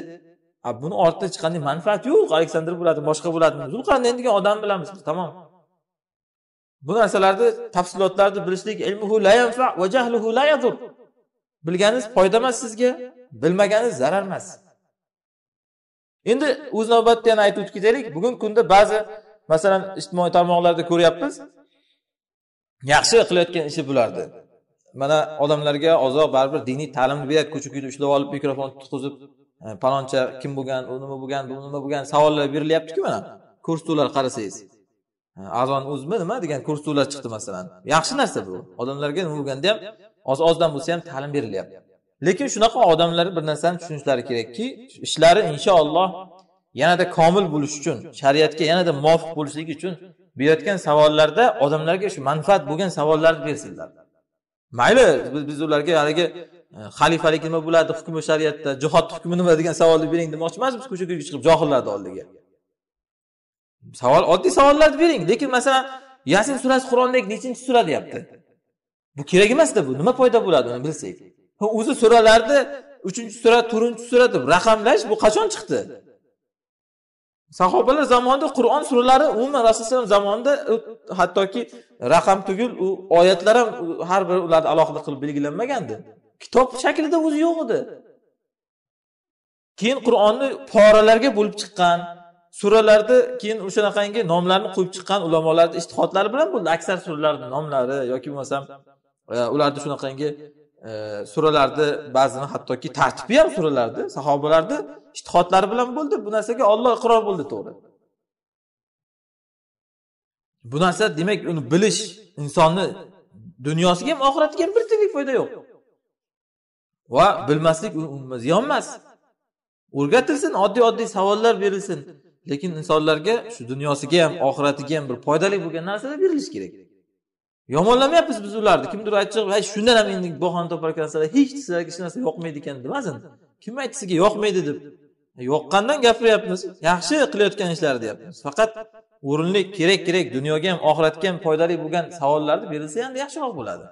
buni ortida hech qanday manfaat yo'q aleksandr bo'ladi boshqa bo'ladi zulqarnayn degan odamni bilamiz biz tamom bu narsalarni tafsilotlarni bilishlik bilganingiz foyda emas sizga bilmaganingiz zarar emas endi o'z navbatida yana aytib o'tib ketaylik bugungi kunda ba'zi masalan ijtimoiy tarmoqlarda ko'ryapmiz yaxshi qilayotgan ishi bularni mana odamlarga oziq baribir diniy ta'limni beryapti ko'chib ketib ushlab olib mikrofon tutqizib e, paloncha kim bo'lgan u nima bo'lgan bu nima bo'lgan savollar berilyaptiku mana ko'rsatuvlar qarasangiz e, azon o'zmi nima degan ko'rsatuvlar chiqdi masalan yaxshi narsa bu odamlarga nima bo'lganda ham oz ozdan bo'lsa ham ta'lim berilyapti lekin shunaqa odamlar bir narsani tushunishlari kerakki ishlari inshaalloh yanada komil bo'lishi uchun shariatga yanada muvofiq bo'lishligi uchun berayotgan savollarda odamlarga shu manfaat bo'lgan savollarni bersinlar mayli biz ularga haligi e, xalifalik nima bo'ladi hukmi shariatda jihod hukmi nima degan savolni bering demoqchi emasmiz ko'cha ko'yga chiqib johillarni oldiga savol oddiy savollarni bering lekin masalan yasin surasi qur'ondagi nechinchi sura deyapti bu kerak emasda bu nima foyda bo'ladi uni bilsak o'zi suralarni uchinchi sura to'rtinchi sura deb raqamlash bu qachon chiqdi sahobalar zamonida qur'on suralari umuman rasululloh alayhi zamonida hattoki raqam tugul u oyatlar ham har biri ularni alohida qilib belgilanmagandi kitob shaklida o'zi yo'q edi keyin qur'onni poralarga bo'lib chiqqan suralarni keyin o'shanaqangi nomlarni qo'yib chiqqan ulamolarni istihodlari bilan bo'ldi aksar suralarni nomlari yoki bo'lmasam e, ularni shunaqangi e, suralarni ba'zini hattoki tartibi ham suralarni sahobalarni ijtihodlari bilan bo'ldi bu narsaga olloh iqror bo'ldi to'g'ri bu narsa demak uni bilish insonni dunyosiga ham oxiratiga ham bir tiyinlik foyda yo'q va bilmaslik ziyon emas o'rgatilsin oddiy oddiy savollar berilsin lekin insonlarga shu dunyosiga ham oxiratiga ham bir foydali bo'lgan narsalar berilishi kerak yomonlamayapmiz biz ularni kimdir aytdi chiqib shundan ham endi bahona topar ekansizlar hech sizlarga hech narsa yoqmaydi ekan demasin kim aytdi sizga yoqmaydi deb yoqqandan gapiryapmiz yaxshi qilayotgan ishlar deyapmiz faqat o'rinli kerak kerak dunyoga ham oxiratga ham foydali bo'lgan savollarni berilsa ham yaxshiroq bo'ladi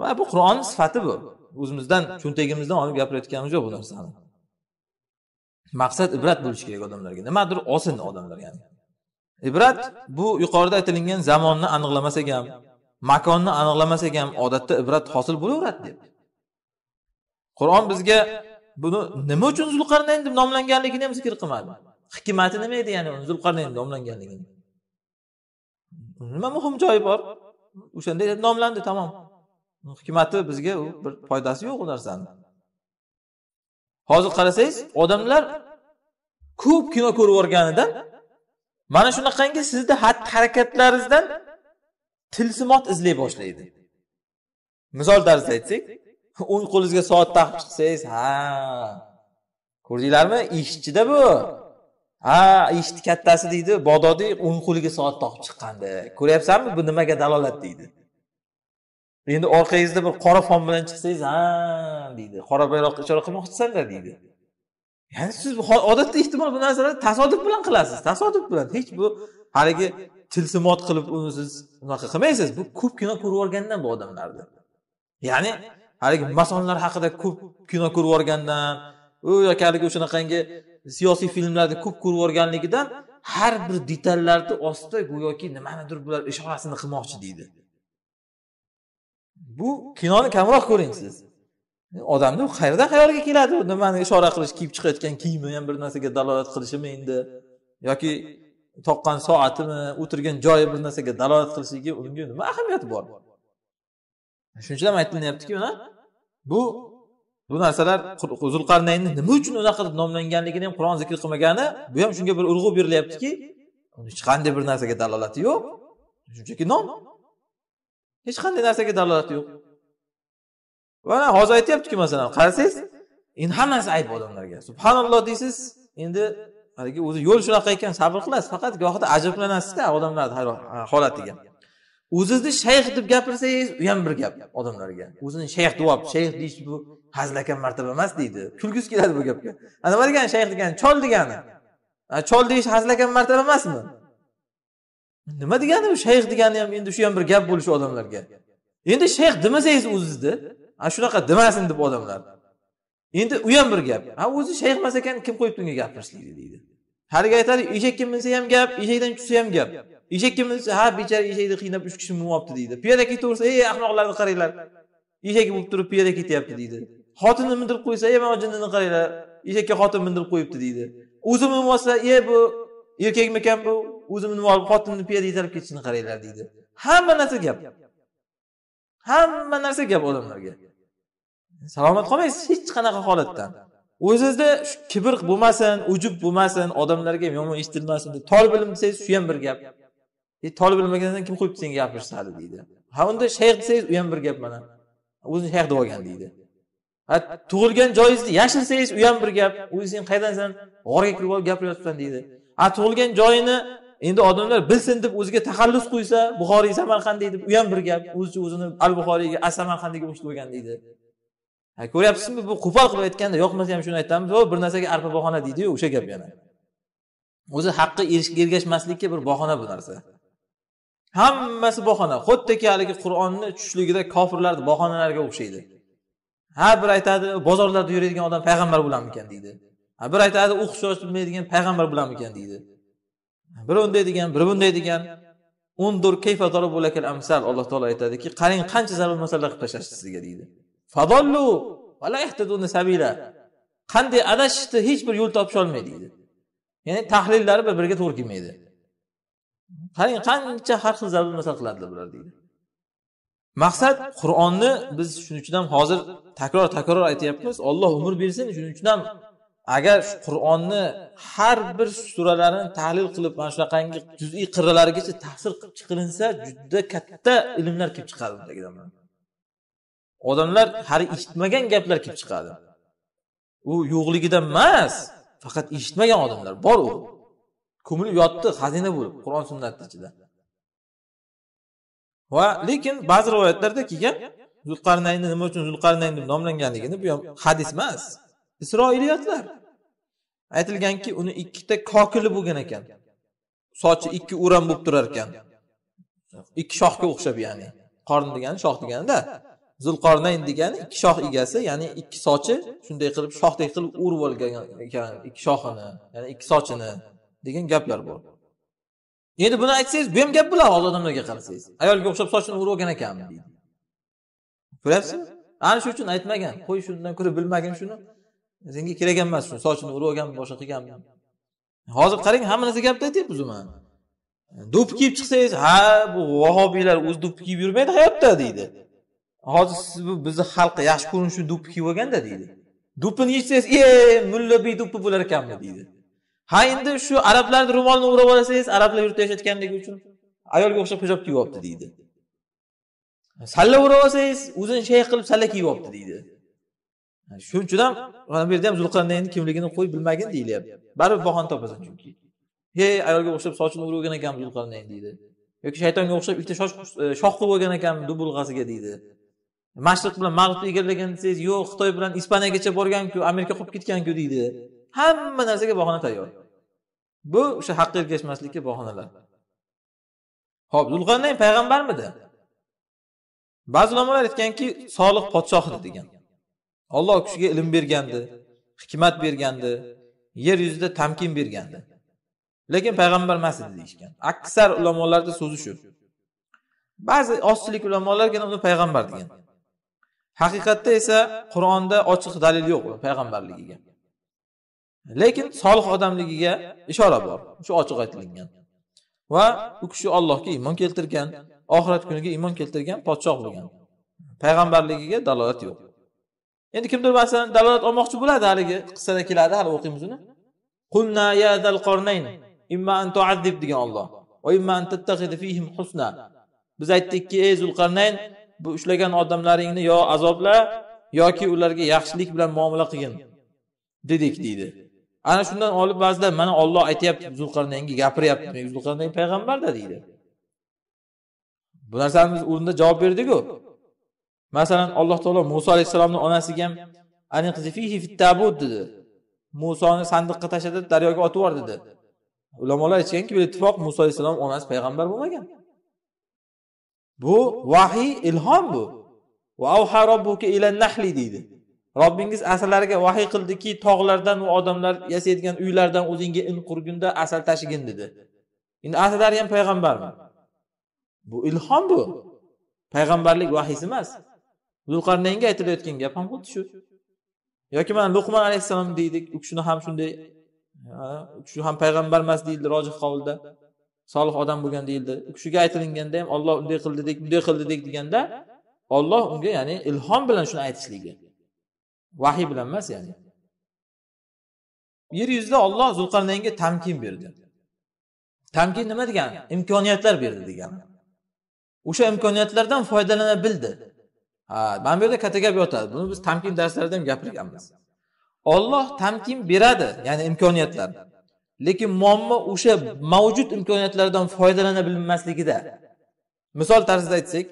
va bu qur'onni sifati bu o'zimizdan cho'ntagimizdan olib gapirayotganimiz yo'q bu narsani maqsad ibrat bo'lishi kerak odamlarga nimadir olsin odamlar ya'ni ibrat bu yuqorida aytilingan zamonni aniqlamasak ham makonni aniqlamasak ham odatda ibrat hosil bo'laveradi deb qur'on bizga buni nima uchun zulqarnayn deb nomlanganligini ham zikr qilmadi hikmati nima edi ya'ni zulqarnayn nomlanganligini nima muhim joyi bor o'shanday nomlandi tamom hikmati bizga u bir foydasi yo'q u narsani hozir qarasangiz odamlar ko'p kino ko'rib yuborganidan mana shunaqangi sizni xatti harakatlaringizdan tilsimot izlay boshlaydi misol tarzida aytsak o'ng qo'lingizga soat taqib chiqsangiz ha ko'rdinglarmi ishchida bu ha eshitni kattasi deydi bododiy o'ng qo'liga soat taqib chiqqandi ko'ryapsanmi bu nimaga dalolat deydi endi orqangizda bir qora fon bilan chiqsangiz ha deydi qora bayroqqa ishora qilmoqchisanda deydi ya'ni siz odatda ehtimol bu narsalarni tasodif bilan qilasiz tasodif bilan hech bu haligi tilsimot qilib uni siz unaqa qilmaysiz bu ko'pgina ko'rib yuborgandan bu odamlarni ya'ni haligi masonlar haqida ko'p kino ko'rib yuborgandan u yoki haligi o'shanaqangi siyosiy filmlarni ko'p ko'rib yuborganligidan har bir detallarni ostida go'yoki nimanidir bular ishorasini qilmoqchi deydi bu kinoni kamroq ko'ring siz odamni qayerdan xayoliga keladi u nimani ishora qilish kiyib chiqayotgan kiyimi ham bir narsaga dalolat qilishimi endi yoki toqqan soatimi o'tirgan joyi bir narsaga dalolat qilishligi unga nima ahamiyati bor shuning uchun ham aytilyaptiki mana bu bu narsalar zulqarnaynni nima uchun unaqa deb nomlanganligini ham qur'on zikr qilmagani bu ham shunga bir urg'u berilyaptiki hech qanday bir narsaga dalolati yo'q shunchaki nom hech qanday narsaga dalolati yo'q mana hozir aytyaptiku masalan qarasangiz endi hamma narsa ayb odamlarga subhanalloh deysiz endi haligi o'zi yo'l shunaqa ekan sabr qilasiz faqat gohida ajablanasizda odamlarni holatiga o'zizni shayx deb gapirsangiz u ham bir gap odamlarga o'zini shayx deyapti shayx deyish bu hazilakam martaba emas deydi kulgisi keladi bu gapga nima degani shayx degani chol degani chol deyish hazilakam martaba emasmi nima degani u shayx degani ham endi shu ham bir gap bo'lishi odamlarga endi shayx demasangiz o'zizni shunaqa demasin deb odamlar endi u ham bir gap ha o'zi shayx emas ekan kim qo'yibdi unga gapirishlikni deydi haligi aytadi eshakka minsa ham gap eshakdan tushsa ham gap eshakka minsa ha bechora eshakni qiynab uch kishi minyapti deydi piyoda ketaversa ey ahmoqlarni qaranglar eshak bo'lib turib piyoda ketyapti deydi xotinni mindirib qo'ysa ey mana jinnini qaranglar eshakka xotin mindirib qo'yibdi deydi o'zi minib olsa e bu erkakmikan bu o'zi minib olib xotinni piyoda yetarib ketishini qaranglar deydi hamma narsa gap hamma narsa gap odamlarga salomat qolmaysiz hech qanaqa holatdan o'zizda kibr bo'lmasin ujub bo'lmasin odamlarga yomon eshitilmasin deb tol bilim desangiz shu ham bir gap e tol bilmagandan kim qo'yibdi senga hali deydi ha unda shayx desangiz u ham bir gap mana o'zini shayx deb olgan deydi ha tug'ilgan joyingizni yashirsangiz u ham bir gap o'zi sen qaydansan g'orga kirib olib gapiryapsan deydi ha tug'ilgan joyini endi odamlar bilsin deb o'ziga taxallus qo'ysa buxoriy samarqandiy deb u ham bir gap o'zicha o'zini al buxoriyga a samarqandiga o'xshatib olgan deydi ko'ryapsizmi bu qo'pol qilib aytganda yo'q ham shuni aytamiz o bir narsaga arpa bahona deydiyu o'sha gap yana o'zi haqqi ergashmaslikka bir bahona bu narsa hammasi bahona xuddiki haligi qur'onni tushishligida kofirlarni bahonalariga o'xshaydi ha bir aytadi bozorlarda yuradigan odam payg'ambar bo'larmikan deydi ha bir aytadi u hisob bilmaydigan payg'ambar bo'larmikan deydi biri unday degan biri bunday degan undur kayfa amsal alloh taolo aytadiki qarang qancha zarur masallar qilib tashlashdi sizga deydi fadollu qanday adashishdi hech bir yo'l topisholmaydi deydi ya'ni tahlillari bir biriga to'g'ri kelmaydi qarang qancha har xil zarur masal qiladilar bular deydi maqsad qur'onni biz shuning uchun ham hozir takror takror aytyapmiz olloh umr bersin shuning uchun ham agar shu qur'onni har bir suralarini tahlil qilib mana shunaqangi juziy qirralarigacha tafsir qilib chiqilinsa juda katta ilmlar kelib chiqadi undagidan odamlar hali eshitmagan gaplar kelib chiqadi u yo'qligidan emas faqat eshitmagan odamlar bor u ko'milib yotdi xazina bo'lib qur'on sunnatni ichida va lekin ba'zi rivoyatlarda kelgan zulqarnaynni nima uchun zulqarnayn deb nomlanganligini bu ham hadis emas isroiliyotlar aytilganki uni ikkita kokili bo'lgan ekan sochi ikki o'ram bo'lib turar ekan ikki shoxga o'xshab ya'ni qorn degani shox deganida zulqornayn degani ikki shoh egasi ya'ni ikki sochi shunday qilib shohdek qilib urib olgan ekan ikki shoxini ya'ni ikki sochini degan gaplar bor endi buni aytsangiz bu ham gap bo'ladi hozir odamlarga qarasangiz ayolga o'xshab sochini urib olgan ekanmi deydi ko'ryapsizmi ana shu uchun aytmagan qo'y shundan ko'ra bilmagin shuni senga kerak emas shu sochini urib olganmi boshqa qilganmi hozir qarang hamma narsa gapni aytyapmiz man do'ppi kiyib chiqsangiz ha bu vahobiylar o'zi do'ppi kiyib yurmaydi hayotda deydi hozir siz bu bizni xalq yaxshi ko'rinish uchun do'ppi kiyib olganda deydi do'ppini yechsangiz e mullabiy do'ppi bo'lar ekanmi deydi ha endi shu arablarni ro'molini o'rab olsangiz arablar yurtda yashayotganligi uchun ayolga o'xshab hijob kiyib olibdi deydi salla o'rab olsangiz o'zini shay qilib salla kiyib olibdi deydi shuning uchun ham mana bu yerda ham zulqarnaynni kimligini qo'y bilmagin deyilyapti baribir bahona topasan chunki he ayolga o'xshab sochini olgan ekanmi zulqarnayn deydi yoki shaytonga o'xshab ikkita shox e, qilib olgan ekanmi dubulg'asiga deydi mashriq bilan mag'ribni egallagan desangiz yo'q xitoy bilan ispaniyagacha borganku amerika qolib ketganku deydi hamma narsaga bahona tayyor bu o'sha haqqa ergashmaslikka bahonalar ho'p zulqarnayn payg'ambarmidi ba'zi ulamolar aytganki solih podshoh edi degan olloh u kishiga ilm bergandi hikmat bergandi yer yuzida tamkin bergandi lekin payg'ambar emas edi deyishgan aksar ulamolarni so'zi shu ba'zi ozchilik ulamolargina uni payg'ambar degan haqiqatda esa qur'onda ochiq dalil yo'q payg'ambarligiga lekin solih odamligiga ishora bor shu ochiq aytilingan va u kishi ollohga iymon keltirgan oxirat kuniga iymon keltirgan podshoh bo'lgan payg'ambarligiga dalolat yo'q endi kimdir masalan dalolat olmoqchi bo'ladi haligi qissada keladi hali o'qiymiz uni qulna ya zal qornayn imma an tu'azzib degan olloh va imma an fihim husna biz aytdikki ey zulqarnayn bu ushlagan odamlaringni yo azobla yoki ularga yaxshilik bilan muomala qilgin dedik deydi ana shundan olib ba'zilar mana olloh aytyapti zulqarnaynga gapiryapti zulqarnayn payg'ambarda deydi bu narsani biz o'rnida javob berdiku masalan alloh taolo muso alayhissalomni onasiga ham dedi musoni sandiqqa tashladi daryoga otib yubor dedi ulamolar aytganki bu ittifoq muso alayhissalom onasi payg'ambar bo'lmagan bu vahiy ilhom bu va robbuka ila nahli deydi robbingiz asalariga vahiy qildiki tog'lardan va odamlar yasaydigan uylardan o'zingga in qurgunda asal tashigin dedi endi asalari ham payg'ambarmi bu ilhom bu payg'ambarlik vahiysi emas zulqarnaynga aytilayotgan gap ham xuddi shu yoki mana luqman alayhissalom deydik u kishini ham shunday u kishi ham payg'ambar emas deydi rojih qovulda solih odam bo'lgan deyildi u kishiga aytilinganda ham olloh unday qildi dek bunday qildi dek deganda olloh unga ya'ni ilhom bilan shuni aytishligi vahiy bilan emas ya'ni yer yuzida olloh zulqarnaynga tamkin berdi tamkin nima degani imkoniyatlar berdi degani o'sha imkoniyatlardan foydalana bildi ha mana bu yerda katta gap yotadi buni biz tamkin darslarida ham gapirganmiz olloh tamkin beradi ya'ni imkoniyatlarni lekin muammo o'sha mavjud imkoniyatlardan foydalana bilmasligida misol tarzida aytsak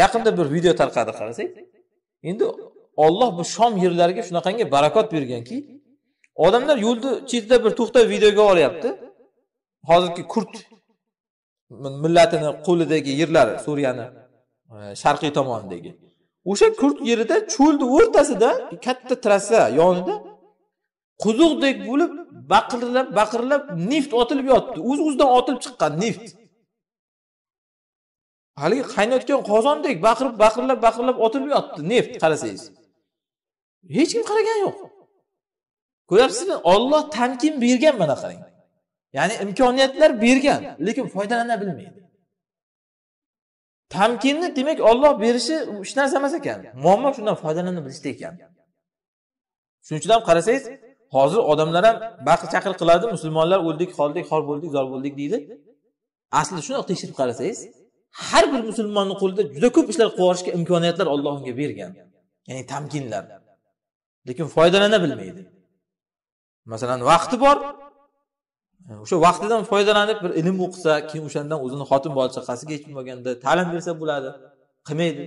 yaqinda bir video tarqadi qarasak endi olloh bu shom yerlariga shunaqangi barakot berganki odamlar yo'lni chetida bir to'xtab videoga olyapti hozirgi kurd millatini qo'lidagi yerlari suriyani e, sharqiy tomonidagi o'sha kurd yerida cho'lni o'rtasida katta trassa yonida quduqdek bo'lib baqirlab baqirlab neft otilib yotdi o'z uz o'zidan otilib chiqqan neft haligi qaynayotgan qozondek baqirib baqirlab baqirlab otilib yotdi neft qarasangiz hech kim qaragani yo'q ko'ryapsizmi olloh tamkin bergan mana qarang ya'ni imkoniyatlar bergan lekin foydalana bilmaydi tamkinni demak olloh berishi hech narsa emas ekan muammo shundan foydalana bilishda ekan shuning uchun ham qarasangiz hozir odamlar ham baqir chaqir qiladi musulmonlar o'ldik qoldik xor bo'ldik zor bo'ldik deydi asli shundoq tekshirib qarasangiz har bir musulmonni qo'lida juda ko'p ishlar qilib yuborishga imkoniyatlar olloh unga bergan ya'ni tamkinlar lekin foydalana bilmaydi masalan vaqti bor o'sha vaqtidan foydalanib bir ilm o'qisa keyin o'shandan o'zini xotin bola chaqasiga hech bo'lmaganda ta'lim bersa bo'ladi qilmaydi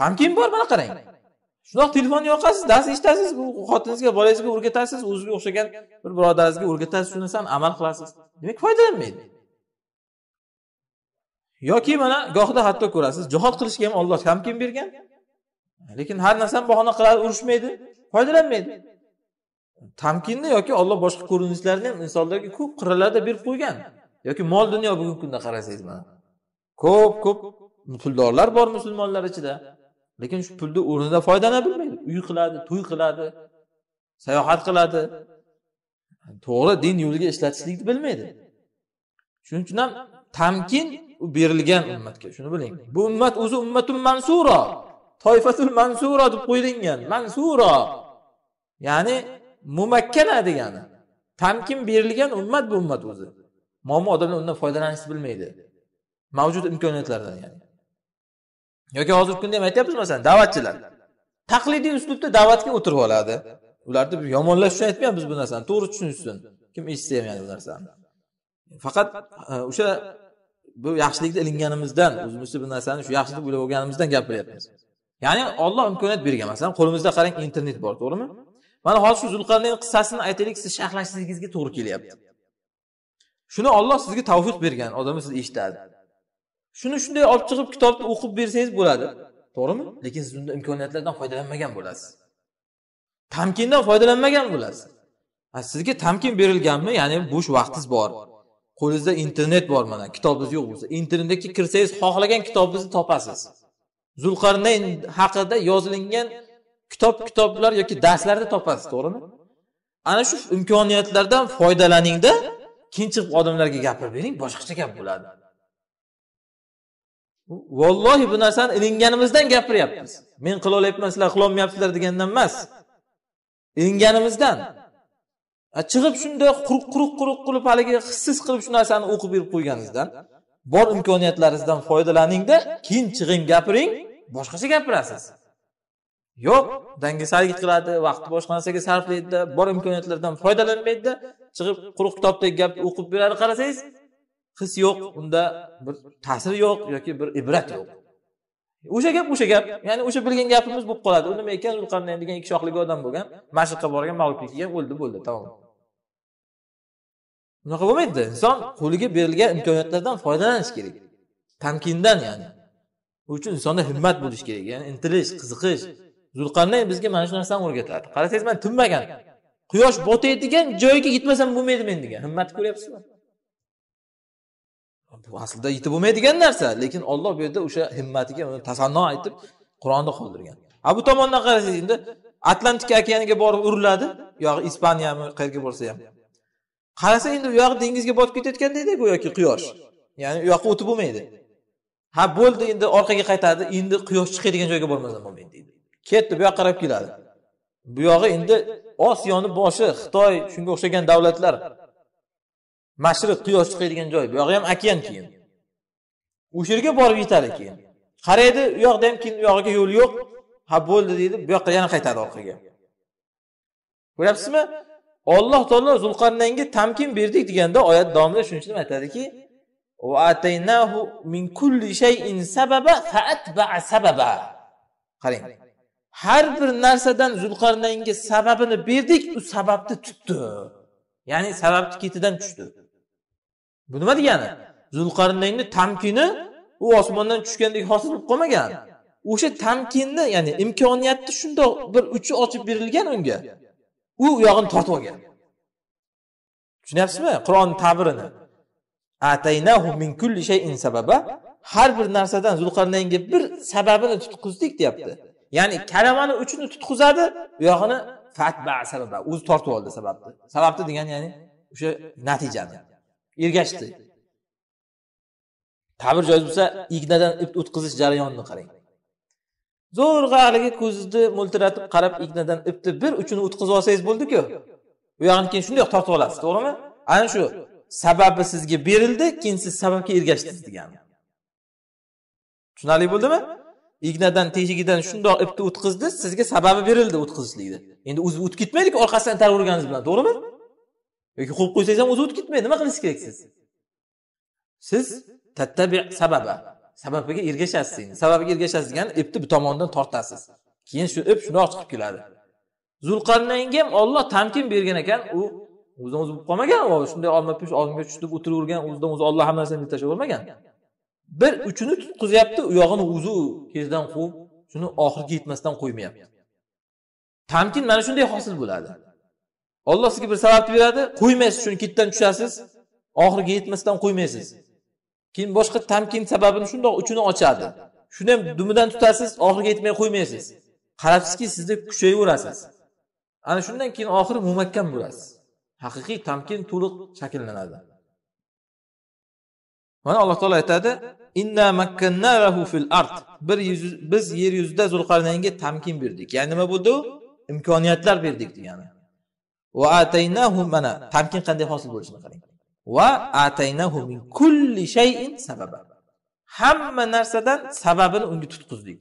tamkin bor mana qarang shundoq telefonni yoqasiz dars eshitasiz xotiningizga bolangizga o'rgatasiz o'zizga o'xshagan bir birodaringizga o'rgatasiz shu narsani amal qilasiz demak foydalanmaydi yoki mana gohida hatto ko'rasiz jihod qilishga ham olloh tamkin bergan lekin har narsani bahona qiladi urushmaydi foydalanmaydi tamkinni yoki olloh boshqa ko'rinishlarni ham insonlarga ko'p qirralarda berib qo'ygan yoki mol dunyo bugungi kunda qarasangiz mana ko'p ko'p puldorlar bor musulmonlar ichida lekin shu pulni o'rnida foydalana bilmaydi uy qiladi to'y qiladi sayohat qiladi to'g'ri din yo'liga ishlatishlikni bilmaydi shuning uchun ham tamkin berilgan ummatga shuni biling bu ummat o'zi ummatun mansuro toifatul mansuro deb qo'yilgan mansuro ya'ni mumakkana degani tamkin berilgan ummat bu ummat o'zi muammo odamlar undan foydalanishni bilmaydi mavjud imkoniyatlardan ya'ni yoki hozirgi kunda ham aytyapmiz masalan da'vatchilar taqlidiy uslubda da'vatga o'tirib oladi ularni yomonlash uchun aytmayapmiz bu narsani to'g'ri tushunishsin kim eshitsa ham ya'ni bu narsani faqat e, o'sha bu yaxshilikda ilinganimizdan o'zimizni bu narsani shu yaxshilik o'ylab olganimizdan gapiryapmiz ya'ni olloh imkoniyat bergan masalan qo'limizda qarang internet bor to'g'rimi mana hozir shu zulqarnayn qissasini aytaylik siz sharhlashingizga to'g'ri kelyapti shuni olloh sizga tavfiq bergan odamlar siz eshitadi shuni shunday olib chiqib kitobni o'qib bersangiz bo'ladi to'g'rimi lekin siz unda imkoniyatlardan foydalanmagan bo'lasiz tamkindan foydalanmagan bo'lasiz sizga tamkin berilganmi ya'ni bo'sh vaqtingiz bor qo'lingizda internet bor mana kitobingiz yo'q bo'lsa internetga kirsangiz xohlagan kitobingizni topasiz zulqarnayn haqida yozilgan kitob kitoblar yoki darslarda topasiz to'g'rimi ana shu imkoniyatlardan foydalaningda keyin chiqib odamlarga gapirib bering boshqacha gap bo'ladi vallohi bu narsani ilinganimizdan gapiryapmiz men qilolyapman sizlar qilolmayapsizlar degandan emas ilinganimizdan chiqib shunday quruq quruq quruq qilib haligi hissiz qilib shu narsani o'qib berib qo'yganingizdan bor imkoniyatlaringizdan foydalaningda keyin chiqing gapiring boshqacha gapirasiz yo'q dangasalik qiladi vaqtni boshqa narsaga sarflaydida bor imkoniyatlardan foydalanmaydida chiqib quruq kitobdagi gapni o'qib beradi qarasangiz his yo'q unda bir ta'sir yo'q yoki bir ibrat yo'q o'sha gap o'sha gap ya'ni o'sha bilgan gapimiz bo'lib qoladi u nima ekan zulqarnayn degan ikki shoxli odam bo'lgan mashriqqa borgan mag'lublikka kelgan o'ldi bo'ldi tamom unaqa bo'lmaydida inson qo'liga berilgan imkoniyatlardan foydalanish kerak tamkindan ya'ni u uchun insonda himmat bo'lishi kerak ya'ni intilish qiziqish zulqarnayn bizga mana shu narsani o'rgatadi qarasangiz man tinmagan quyosh botadigan joyga yetmasam bo'lmaydi men degan himmatni ko'ryapsizmi bu aslida yetib bo'lmaydigan narsa lekin olloh bu yerda o'sha himmatiga uni tasanno aytib qur'onda qoldirgan a bu tomondan qarasangiz endi atlantika okeaniga borib uriladi yog'i ispaniyami qayerga borsa ham qarasa endi u yog'i dengizga botib ketayotgandayda go'yoki quyosh ya'ni u yoqqa o'tib bo'lmaydi ha bo'ldi endi orqaga qaytadi endi quyosh chiqadigan joyga bormasam bo'lmaydi deydi ketdi bu yoqqa qarab keladi bu yog'i endi osiyoni boshi xitoy shunga o'xshagan davlatlar mashriq quyosh chiqadigan joy bu yog'i ham okean keyin o'sha yerga borib yetadi keyin qaraydi u yoqda ham keyin u yog'iga yo'l yo'q ha bo'ldi deydi bu yoqqa yana qaytadi orqaga ko'ryapsizmi olloh taolo zulqarnaynga tamkin berdik deganda oyat davomida shuning uchun aytadiki min kulli shayin sababa sababa qarang har bir narsadan zulqarnaynga sababini berdik u sababni tutdi ya'ni sababni ketidan tushdi bu nima degani zulqarnaynni tamkini u osmondan tushgandek hosil bo'lib qolmagan o'sha tamkinni ya'ni imkoniyatni shundoq bir uchi ochib berilgan unga u u yog'ini tortib olgan tushunyapsizmi qur'onni ta'birini ataynahu min kulli shayin sababa har bir narsadan zulqarnaynga bir sababini tutqizdik deyapti ya'ni kalamani uchini tutqizadi u yog'ini fatba sababa o'zi tortib oldi sababni sababni degani ya'ni o'sha natijani ergashdi ta'bir joiz bo'lsa ignadan ip o'tkazish jarayonini qarang zo'rg'a haligi ko'zni mo'ltiratib qarab ignadan ipni bir uchini o'tkazib olsangiz bo'ldiku u yog'ini keyin shundoq tortib olasiz to'g'rimi ana shu sababi sizga berildi keyin siz sababga ergashdingiz degani tushunarli bo'ldimi ignadan teshigidan shundoq ipni o'tkazdi sizga sababi berildi o'tkazishlikni endi o'zi o'tib ketmaydiku orqasidan taraverganingiz bilan to'g'rimi yoki qo'yib qo'ysangiz ham o'zi o'tib ketmaydi nima qilish kerak siz siz tattabi sababa sababiga ergashasiz endi sababiga ergashasiz degani ipni bu tomondan tortasiz keyin shu ip shundoq chiqib keladi zulqarnaynga ham olloh tamkin bergan ekan u o'zidan o'zi bo'lib qolmagan shunday olma pish oldimga tush deb o'tiravergan o'zidan o'zi olloh hamma narsani tashlab bir uchini tutqizyapti u yog'ini o'zi tezdan quvib shuni oxiriga yetmasdan qo'ymayapti tamkin mana shunday hosil bo'ladi olloh sizga bir sababni beradi qo'ymaysiz shuni ketdan tushasiz oxiriga yetmasdan qo'ymaysiz keyin boshqa tamkin sababini shundoq uchini ochadi shuni ham dumidan tutasiz oxiriga yetmay qo'ymaysiz qarabsizki sizda kuchayaverasiz ana shundan keyin oxiri mumakkam bo'lasiz haqiqiy tamkin to'liq shakllanadi mana alloh taolo aytadi inna makkannahu fil ard bir yuz, biz yer yuzida zulqarnaynga tamkin berdik ya'ni nima bo'ldi imkoniyatlar berdik degani va mana tamkin qanday hosil bo'lishini qarang va ataynahu min kulli shayin sababa hamma narsadan sababini unga tutqizdik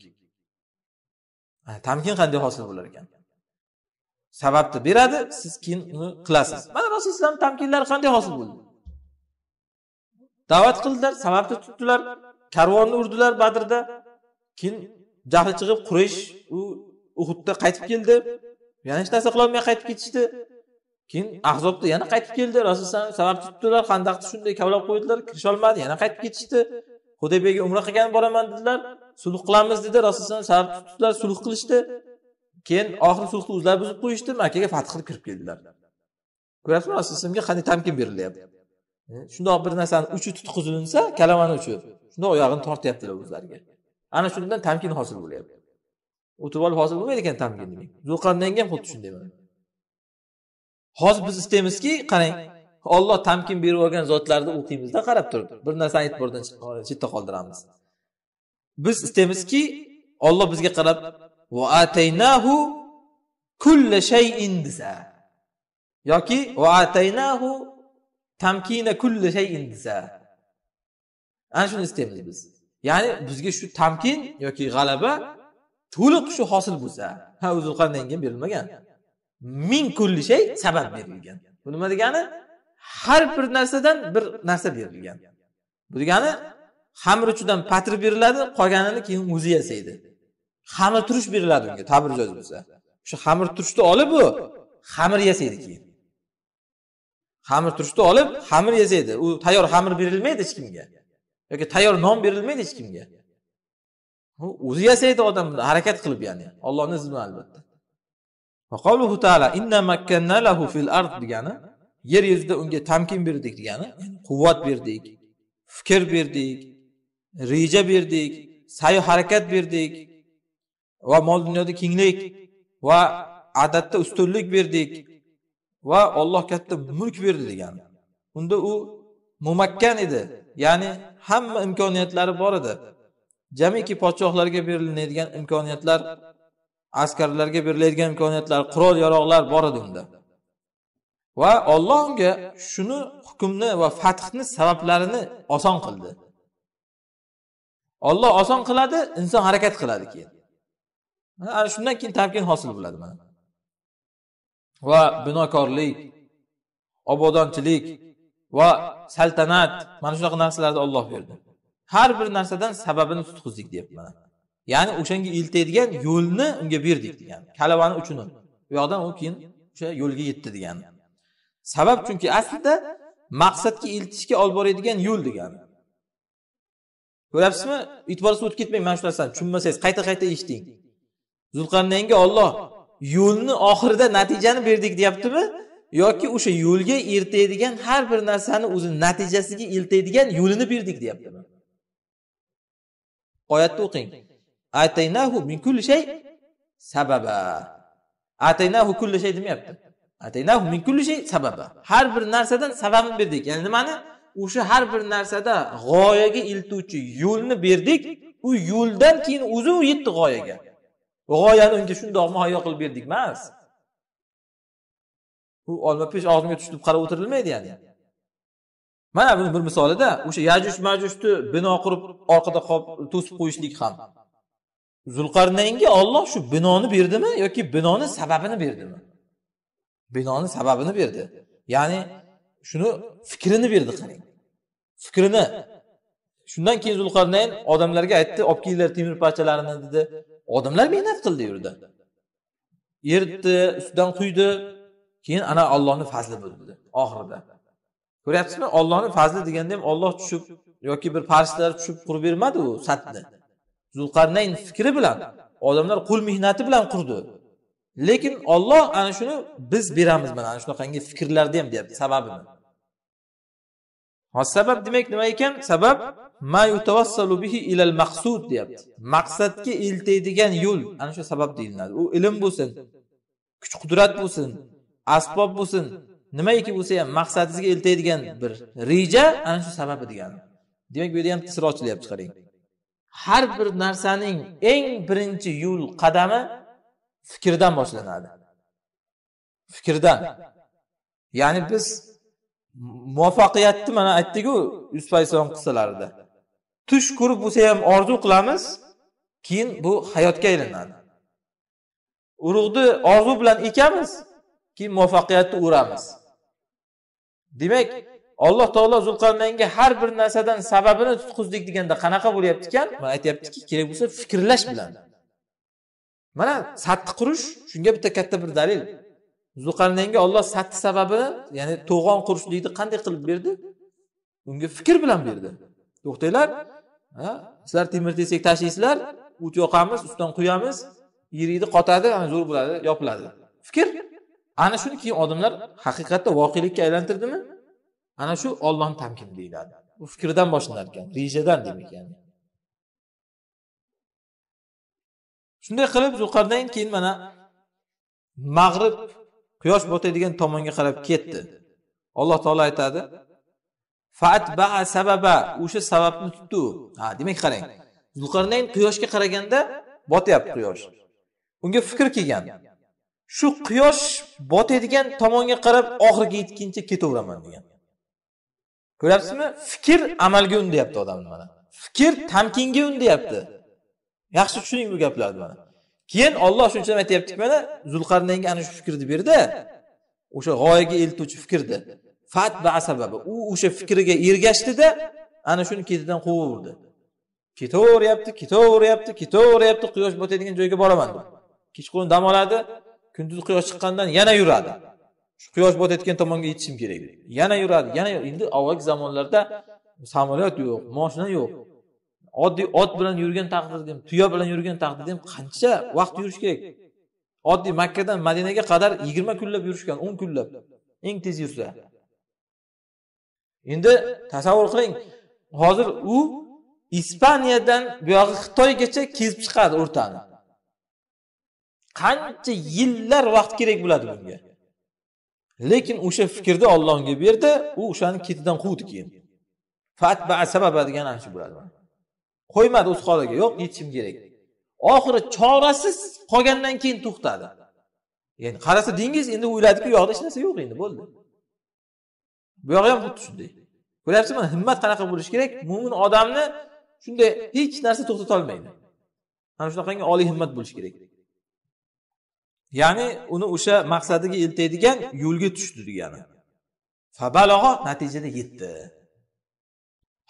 tamkin qanday hosil bo'lar ekan sababni beradi siz keyin uni qilasiz mana rasululloh tamkinlari qanday hosil bo'ldi da'vat qildilar sababni tutdilar karvonni urdilar badrda keyin jahli chiqib quraysh u uhudda qaytib keldi yana hech narsa qilolmay qaytib ketishdi keyin ahzobda yana qaytib keldi rasululloh sabab tutdilar handaqni shunday kavlab qo'ydilar kirisholmadi yana qaytib ketishdi hudaybiyga umra qilgan boraman dedilar sulh qilamiz dedi rasululloh sabab tutdilar sulh qilishdi keyin oxiri sulhni o'zlari buzib qo'yishdi makkaga fath qilib kirib keldilar ko'ryapsizmi rasulullohga qanday tamkin berilyapti e, shundoq bir narsani uchi tutqizilinsa kalamani uchi shundoq oyog'ini tortyaptilar o'zlariga ana shundan tamkin hosil bo'lyapti o'tirib olib hosil bo'lmaydi ekan tamkin zulqarnaynga ham xuddi shunday hozir biz istaymizki qarang olloh tamkin berib yuborgan zotlarni o'qiymizda qarab turib bir narsani e'tibordan chetda qoldiramiz biz istaymizki olloh bizga qarab va ataynahu kulla shayin desa yoki va ataynahu tamkina kulli shayin desa ana shuni istaymiz biz ya'ni bizga shu tamkin yoki g'alaba to'liq shu hosil bo'lsa ha o'zi qandayin berilmagan ming kulli shay sabab berilgan bu nima degani har bir narsadan bir narsa berilgan bu degani xamir uchidan patir beriladi qolganini keyin o'zi yasaydi xamir turish beriladi unga tabir joiz bo'lsa o'sha xamir turishni olib u xamir yasaydi keyin xamir turishni olib xamir yasaydi u tayyor xamir berilmaydi hech kimga yoki tayyor non berilmaydi hech kimga u o'zi yasaydi odam harakat qilib ya'ni ollohni izi bilan albatta qavluhu taala inna makkanna lahu fil ard degani yer yuzida unga tamkin berdik degani quvvat berdik fikr berdik reja berdik sayu harakat berdik va mol dunyoda kenglik va adatda ustunlik berdik va Alloh katta mulk berdi degani unda u mumakkan edi ya'ni hamma imkoniyatlari bor edi jamiki podshohlarga beriladigan imkoniyatlar askarlarga beriladigan imkoniyatlar qurol yarog'lar bor edi unda va Alloh unga shuni hukmni va fathni sabablarini oson qildi Alloh oson qiladi inson harakat qiladi keyin ana shundan keyin tamkin hosil bo'ladi mana va binokorlik obodonchilik va saltanat mana shunaqa narsalarni Alloh berdi har bir narsadan sababini tutqizdik deyapti mana ya'ni o'shanga eltaydigan yo'lni unga berdik degani kalavani uchini u yoqdan u keyin o'sha yo'lga yetdi degani sabab chunki aslida maqsadga eltishga olib boradigan yo'l degani ko'ryapsizmi e'tiborsiz o'tib ketmang mana shu narsani tushunmasangiz qayta qayta eshiting zulqarnaynga olloh yo'lni oxirida natijani berdik deyaptimi yoki o'sha yo'lga eltaydigan har bir narsani o'zi natijasiga eltaydigan yo'lini berdik deyaptimi oyatni o'qing ataynahu min kulli shay sababa ataynahu kulli shay demayapti ataynahu min kulli shay sababa har bir narsadan sababini berdik ya'ni nimani o'sha har bir narsada g'oyaga eltuvchi yo'lni berdik u yo'ldan keyin o'zi yetdi g'oyaga g'oyani unga shundoq muhayyo qilib berdik emas u olma pish og'zimga tushdi deb qarab o'tirilmaydi ya'ni mana buni bir misolida o'sha yajuj majujni bino qurib orqada qolib to'sib qo'yishlik ham zulqarnaynga olloh shu binoni berdimi yoki binoni sababini berdimi binoni sababini berdi ya'ni shuni fikrini berdi qarang fikrini shundan keyin zulqarnayn odamlarga aytdi olib kelinglar temir parchalarini dedi odamlar mehnat qildi u yerda eritdi ustidan quydi keyin ana allohni fazli bo'ldi oxirida ko'ryapsizmi ollohni fazli deganda ham olloh tushib yoki bir farishtalar tushib qurib bermadi u satni zulqarnayn fikri bilan odamlar qo'l mehnati bilan qurdi lekin olloh ana shuni biz beramiz mana shunaqangi fikrlarni ham deyapti sababini sabab demak nima ekan sabab ma yutavassalu bihi maqsud deyapti maqsadga eltaydigan yo'l ana shu sabab deyiladi u ilm bo'lsin kuch qudrat bo'lsin asbob bo'lsin nimaiki bo'lsa ham maqsadingizga eltaydigan bir reja ana shu sababi degani demak bu yerda ham sir ochilyapti qarang har bir narsaning eng birinchi yo'l qadami fikrdan boshlanadi fikrdan ya'ni biz muvaffaqiyatni mana aytdiku yusuf alayhissalom qissalarida tush ko'rib bo'lsa ham orzu qilamiz keyin bu hayotga aylanadi urug'ni orzu bilan ekamiz keyin muvaffaqiyatni o'ramiz demak alloh taolo zulqarnaynga har bir narsadan sababini tutqizdik deganda qanaqa bo'lyapti ekan aytyaptiki kerak bo'lsa fikrlash bilan mana satni qurish shunga bitta katta bir dalil zulqarnaynga olloh satni sababini ya'ni to'g'on qurishlikni qanday qilib berdi unga fikr bilan berdi to'xtanglar sizlar temir tesak tashlaysizlar o't yoqamiz ustidan quyamiz yiringni qotadi zo'r bo'ladi yopiladi fikr ana shuni keyin odamlar haqiqatda voqelikka aylantirdimi ana shu ollohni tamkini deyiladi bu fikrdan boshlanar ekan rejadan demak ya'ni shunday qilib yuqoridan keyin mana mag'rib quyosh botadigan tomonga qarab ketdi alloh taolo aytadi baa sababa o'sha sababni tutdi ha demak qarang zulqarnayn quyoshga qaraganda botyapti quyosh unga fikr kelgan shu quyosh botadigan tomonga qarab oxiriga yetguncha ketaveraman degan ko'ryapsizmi fikr amalga undayapti odamni mana fikr tamkinga undayapti yaxshi tushuning bu gaplarni mana keyin olloh shuning uchun aytyaptiki mana zulqarnaynga ana shu fikrni berdi o'sha g'oyaga eltuvchi fikrni va sababi u o'sha fikriga ergashdida ana shuni ketidan quvaverdi ketaveryapti ketaveryapti ketaveryapti quyosh botadigan joyga boraman deb kechqurun dam oladi kunduz quyosh chiqqandan yana yuradi shu quyosh botayotgan tomonga yetishim kerak yana yuradi yana endi avvalgi zamonlarda samolyot yo'q moshina yo'q oddiy ot bilan yurgan taqdirda ham tuya bilan yurgan taqdirda ham qancha vaqt yurish kerak oddiy makkadan madinaga qadar yigirma kunlab yurishgan o'n kunlab eng tez yursa endi tasavvur qiling hozir u ispaniyadan buyog'i xitoygacha kezib chiqadi o'rtani qancha yillar vaqt kerak bo'ladi bunga lekin o'sha fikrni Allohga berdi u o'shani ketidan quvdi keyin fatba sababa degan ana shu bo'ladi qo'ymadi o'z holiga yo'q yetishim kerak oxiri chorasiz qolgandan keyin to'xtadi ya'ni qarasa dengiz endi o'yladiku u yoqda hech narsa yo'q endi bo'ldi bu yog'i ham xuddi shunday ko'ryapsizmi himmat qanaqa bo'lishi kerak mo'min odamni shunday hech narsa to'xtata olmaydi ana shunaqangi oliy himmat bo'lishi kerak ya'ni uni o'sha maqsadiga eltaydigan yo'lga tushdi degani fabalog'o natijada yetdi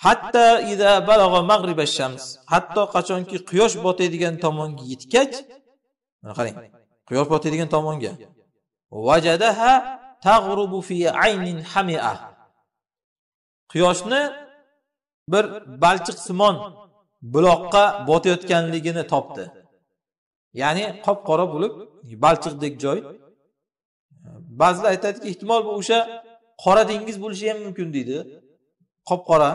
hatto ida balog'o mag'riba shams hatto qachonki quyosh botadigan tomonga yetgach mana qarang quyosh botadigan tomonga vajadaha tag'rubu fi aynin hamia quyoshni bir balchiqsimon buloqqa botayotganligini topdi ya'ni qop qora bo'lib balchiqdek joy ba'zilar aytadiki ehtimol bu o'sha qora dengiz bo'lishi ham mumkin deydi qop qora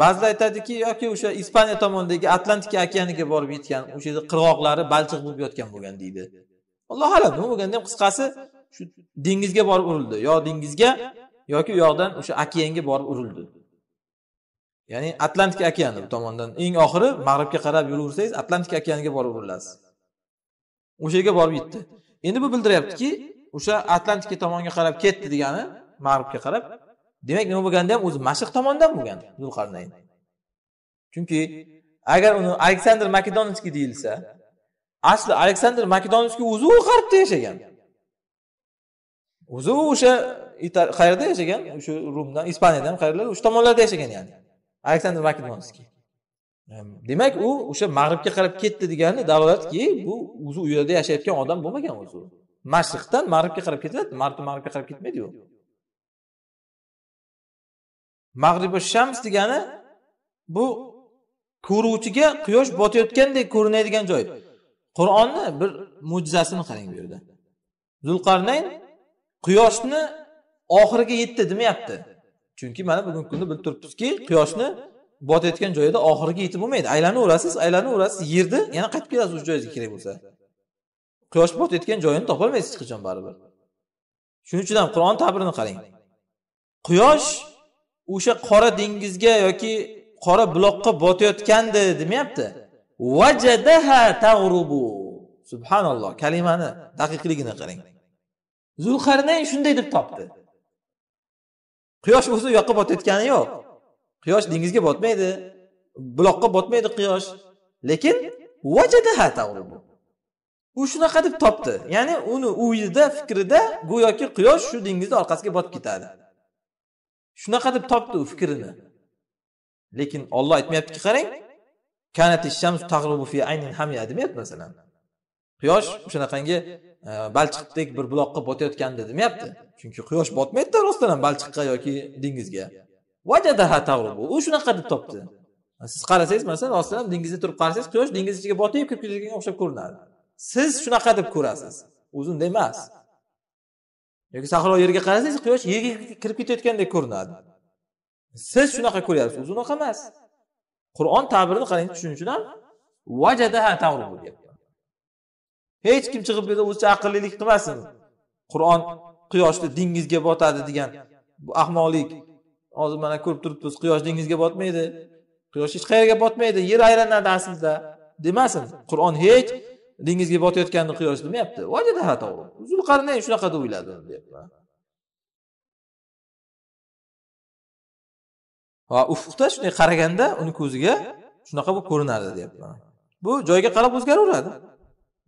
ba'zilar aytadiki yoki o'sha ispaniya tomonidagi atlantika okeaniga borib yetgan o'sha yerda qirg'oqlari balchiq bo'lib yotgan bo'lgan deydi allohu alam nima bo'lganda ham qisqasi shu dengizga borib urildi yo dengizga yoki u yoqdan o'sha okeanga borib urildi ya'ni atlantika okeani tomondan eng oxiri mag'ribga qarab yuraversangiz atlantika okeaniga borib urilasiz o'sha yerga borib yetdi endi bu bildiryaptiki o'sha atlantika tomonga qarab ketdi degani mag'ribga qarab demak nima bo'lganda ham o'zi mashiq tomondan bo'lgan zulqarnayn chunki agar uni aleksandr makedonskiy deyilsa asli aleksandr makedonskiy o'zi u g'arbda yashagan o'zi o'sha qayerda yashagan o'sha rumdan ispaniyadan qayerlar o'sha tomonlarda yashagan ya'ni aleksandr makedonskiy demak u o'sha mag'ribga qarab ketdi degani dalolatki bu o'zi u yerda yashayotgan odam bo'lmagan o'zi mashriqdan mag'ribga qarab ketadi martu mag'ribga qarab ketmaydiyu mag'riba shams degani bu ko'ruvchiga quyosh botayotgandek ko'rinadigan joy qur'onni bir mo'jizasini qarang bu yerda zulqarnayn quyoshni oxiriga yetdi demayapti chunki mana bugungi kunda bilib turibmizki quyoshni botayotgan joyida oxiriga yetib bo'lmaydi aylanaverasiz aylanaverasiz yerni yana qaytib kelasiz o'sha joyingizga kerak bo'lsa quyosh botayotgan joyini topolmaysiz hech qachon baribir shuning uchun ham qur'on tabirini qarang quyosh o'sha qora dengizga yoki qora buloqqa botayotgandi demayapti vajadaha tag'rubu subhanalloh kalimani daqiqligini qarang zulqarnayn shunday deb topdi quyosh o'zi u yoqqa botayotgani yo'q quyosh dengizga botmaydi buloqqa botmaydi quyosh lekin tag'rubu u shunaqa deb topdi ya'ni uni o'yida fikrida go'yoki quyosh shu dengizni orqasiga botib ketadi shunaqa deb topdi u fikrini lekin olloh aytmayaptiki qarang demayapti masalan quyosh o'shanaqangi e, balchiqdek bir buloqqa botayotgandi demayapti chunki quyosh botmaydida rostdan ham balchiqqa yoki dengizga tag'rubu u shunaqa deb topdi siz qarasangiz masalan ostidan dengizda turib qarasangiz quyosh dengiz ichiga botib kirib ketayotganga o'xshab ko'rinadi siz shunaqa deb ko'rasiz o'zi unday emas yoki sahro yerga qarasangiz quyosh yerga kirib ketayotgandek ko'rinadi siz shunaqa ko'ryapsiz o'zi unaqa emas qur'on ta'birini qarang tushunish uchun ham tag'rubu hech kim chiqib bu o'zicha aqllilik qilmasin qur'on quyoshni dengizga botadi degan bu ahmoqlik hozir mana ko'rib turibmiz quyosh dengizga botmaydi quyosh hech qayerga botmaydi yer aylanadi aslida demasin qur'on hech dengizga botayotganini quyosh demayapti zulqarnayn shunaqa deb o'yladi deyapti va ufqda shunday qaraganda uni ko'ziga shunaqa bo'lib ko'rinadi deyapman bu joyga qarab o'zgaraveradi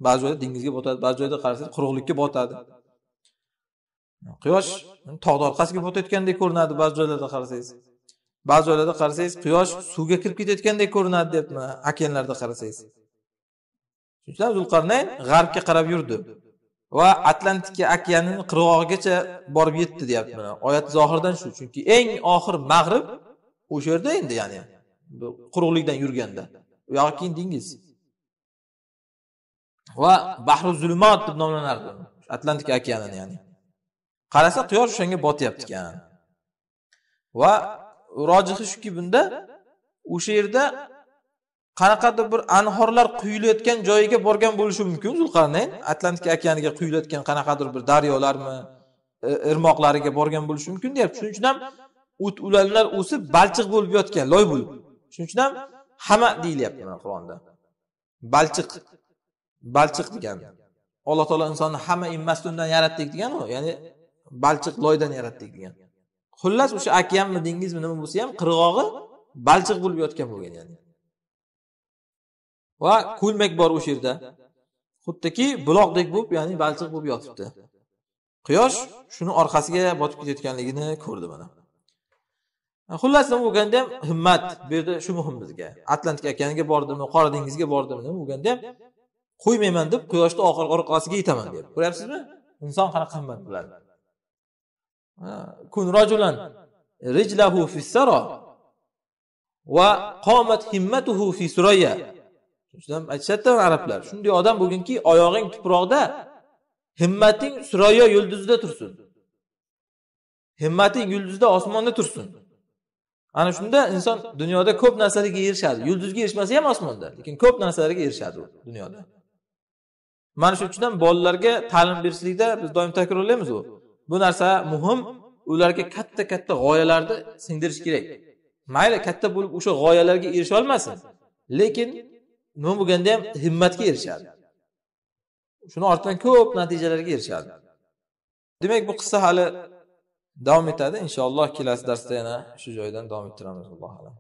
ba'zi joyda dengizga botadi ba'zi joyda qarasangiz quruqlikka botadi quyosh tog'ni orqasiga botayotgandek ko'rinadi ba'zi joylarda qarasangiz ba'zi joylarda qarasangiz quyosh suvga kirib ketayotgandek ko'rinadi deyapman okeanlarda qarasangiz shuning uchun zulqarnayn g'arbga qarab yurdi va atlantika okeanini qirg'og'igacha borib yetdi deyapti mana oyat zohirdan shu chunki eng oxir mag'rib o'sha yerda endi ya'ni quruqlikdan yurganda u yog'i keyin dengiz va bahru zulmot deb nomlanardi atlantika okeanini ya'ni qarasa quyosh o'shanga botyapti ekan va rojihi shuki bunda o'sha yerda qanaqadir bir anhorlar quyilayotgan joyiga borgan bo'lishi mumkin zulqarnayn atlantika okeaniga quyilayotgan qanaqadir bir daryolarmi e, irmoqlariga borgan bo'lishi mumkin deyapti shuning uchun ham ularlar o'sib balchiq bo'lib yotgan loy bo'lib shuning uchun ham hama deyilyapti mana qur'onda balchiq balchiq degani alloh taolo insonni hama immastundan yaratdik degani u ya'ni balchiq loydan yaratdik degan xullas o'sha okeanmi dengizmi nima bo'lsa ham qirg'og'i balchiq bo'lib yotgan bo'lgan ya'ni va ko'lmak bor o'sha yerda xuddiki buloqdek bo'lib ya'ni balchiq bo'lib yotibdi quyosh shuni orqasiga botib ketayotganligini ko'rdi mana xullas nima bo'lganda ham himmat bu yerda shu muhim bizga atlantika okeaniga bordimi qora dengizga bordimi nima bo'lganda ham qo'ymayman deb quyoshni oxir orqasiga yetaman deyapti ko'ryapsizmi inson qanaqa himmat bo'ladi kun rajulan rijlahu fi sara va qomat himmatuhu fi surayya shundan aytishadida arablar shunday odam bo'lginki oyog'ing tuproqda himmating suroyo yulduzida tursin himmating yulduzda osmonda tursin ana shunda inson dunyoda ko'p narsalarga erishadi yulduzga erishmasa ham osmonda lekin ko'p narsalarga erishadi u dunyoda mana shuning uchun ham bolalarga ta'lim berishlikda biz doim takrorlaymiz u bu narsa muhim ularga katta katta g'oyalarni singdirish kerak mayli katta bo'lib o'sha g'oyalarga erisha olmasin lekin nima bo'lganda ham himmatga erishadi shuni ortidan ko'p natijalarga erishadi demak bu qissa hali davom etadi inshaalloh kelasi darsda yana shu joydan davom ettiramiz allohu alam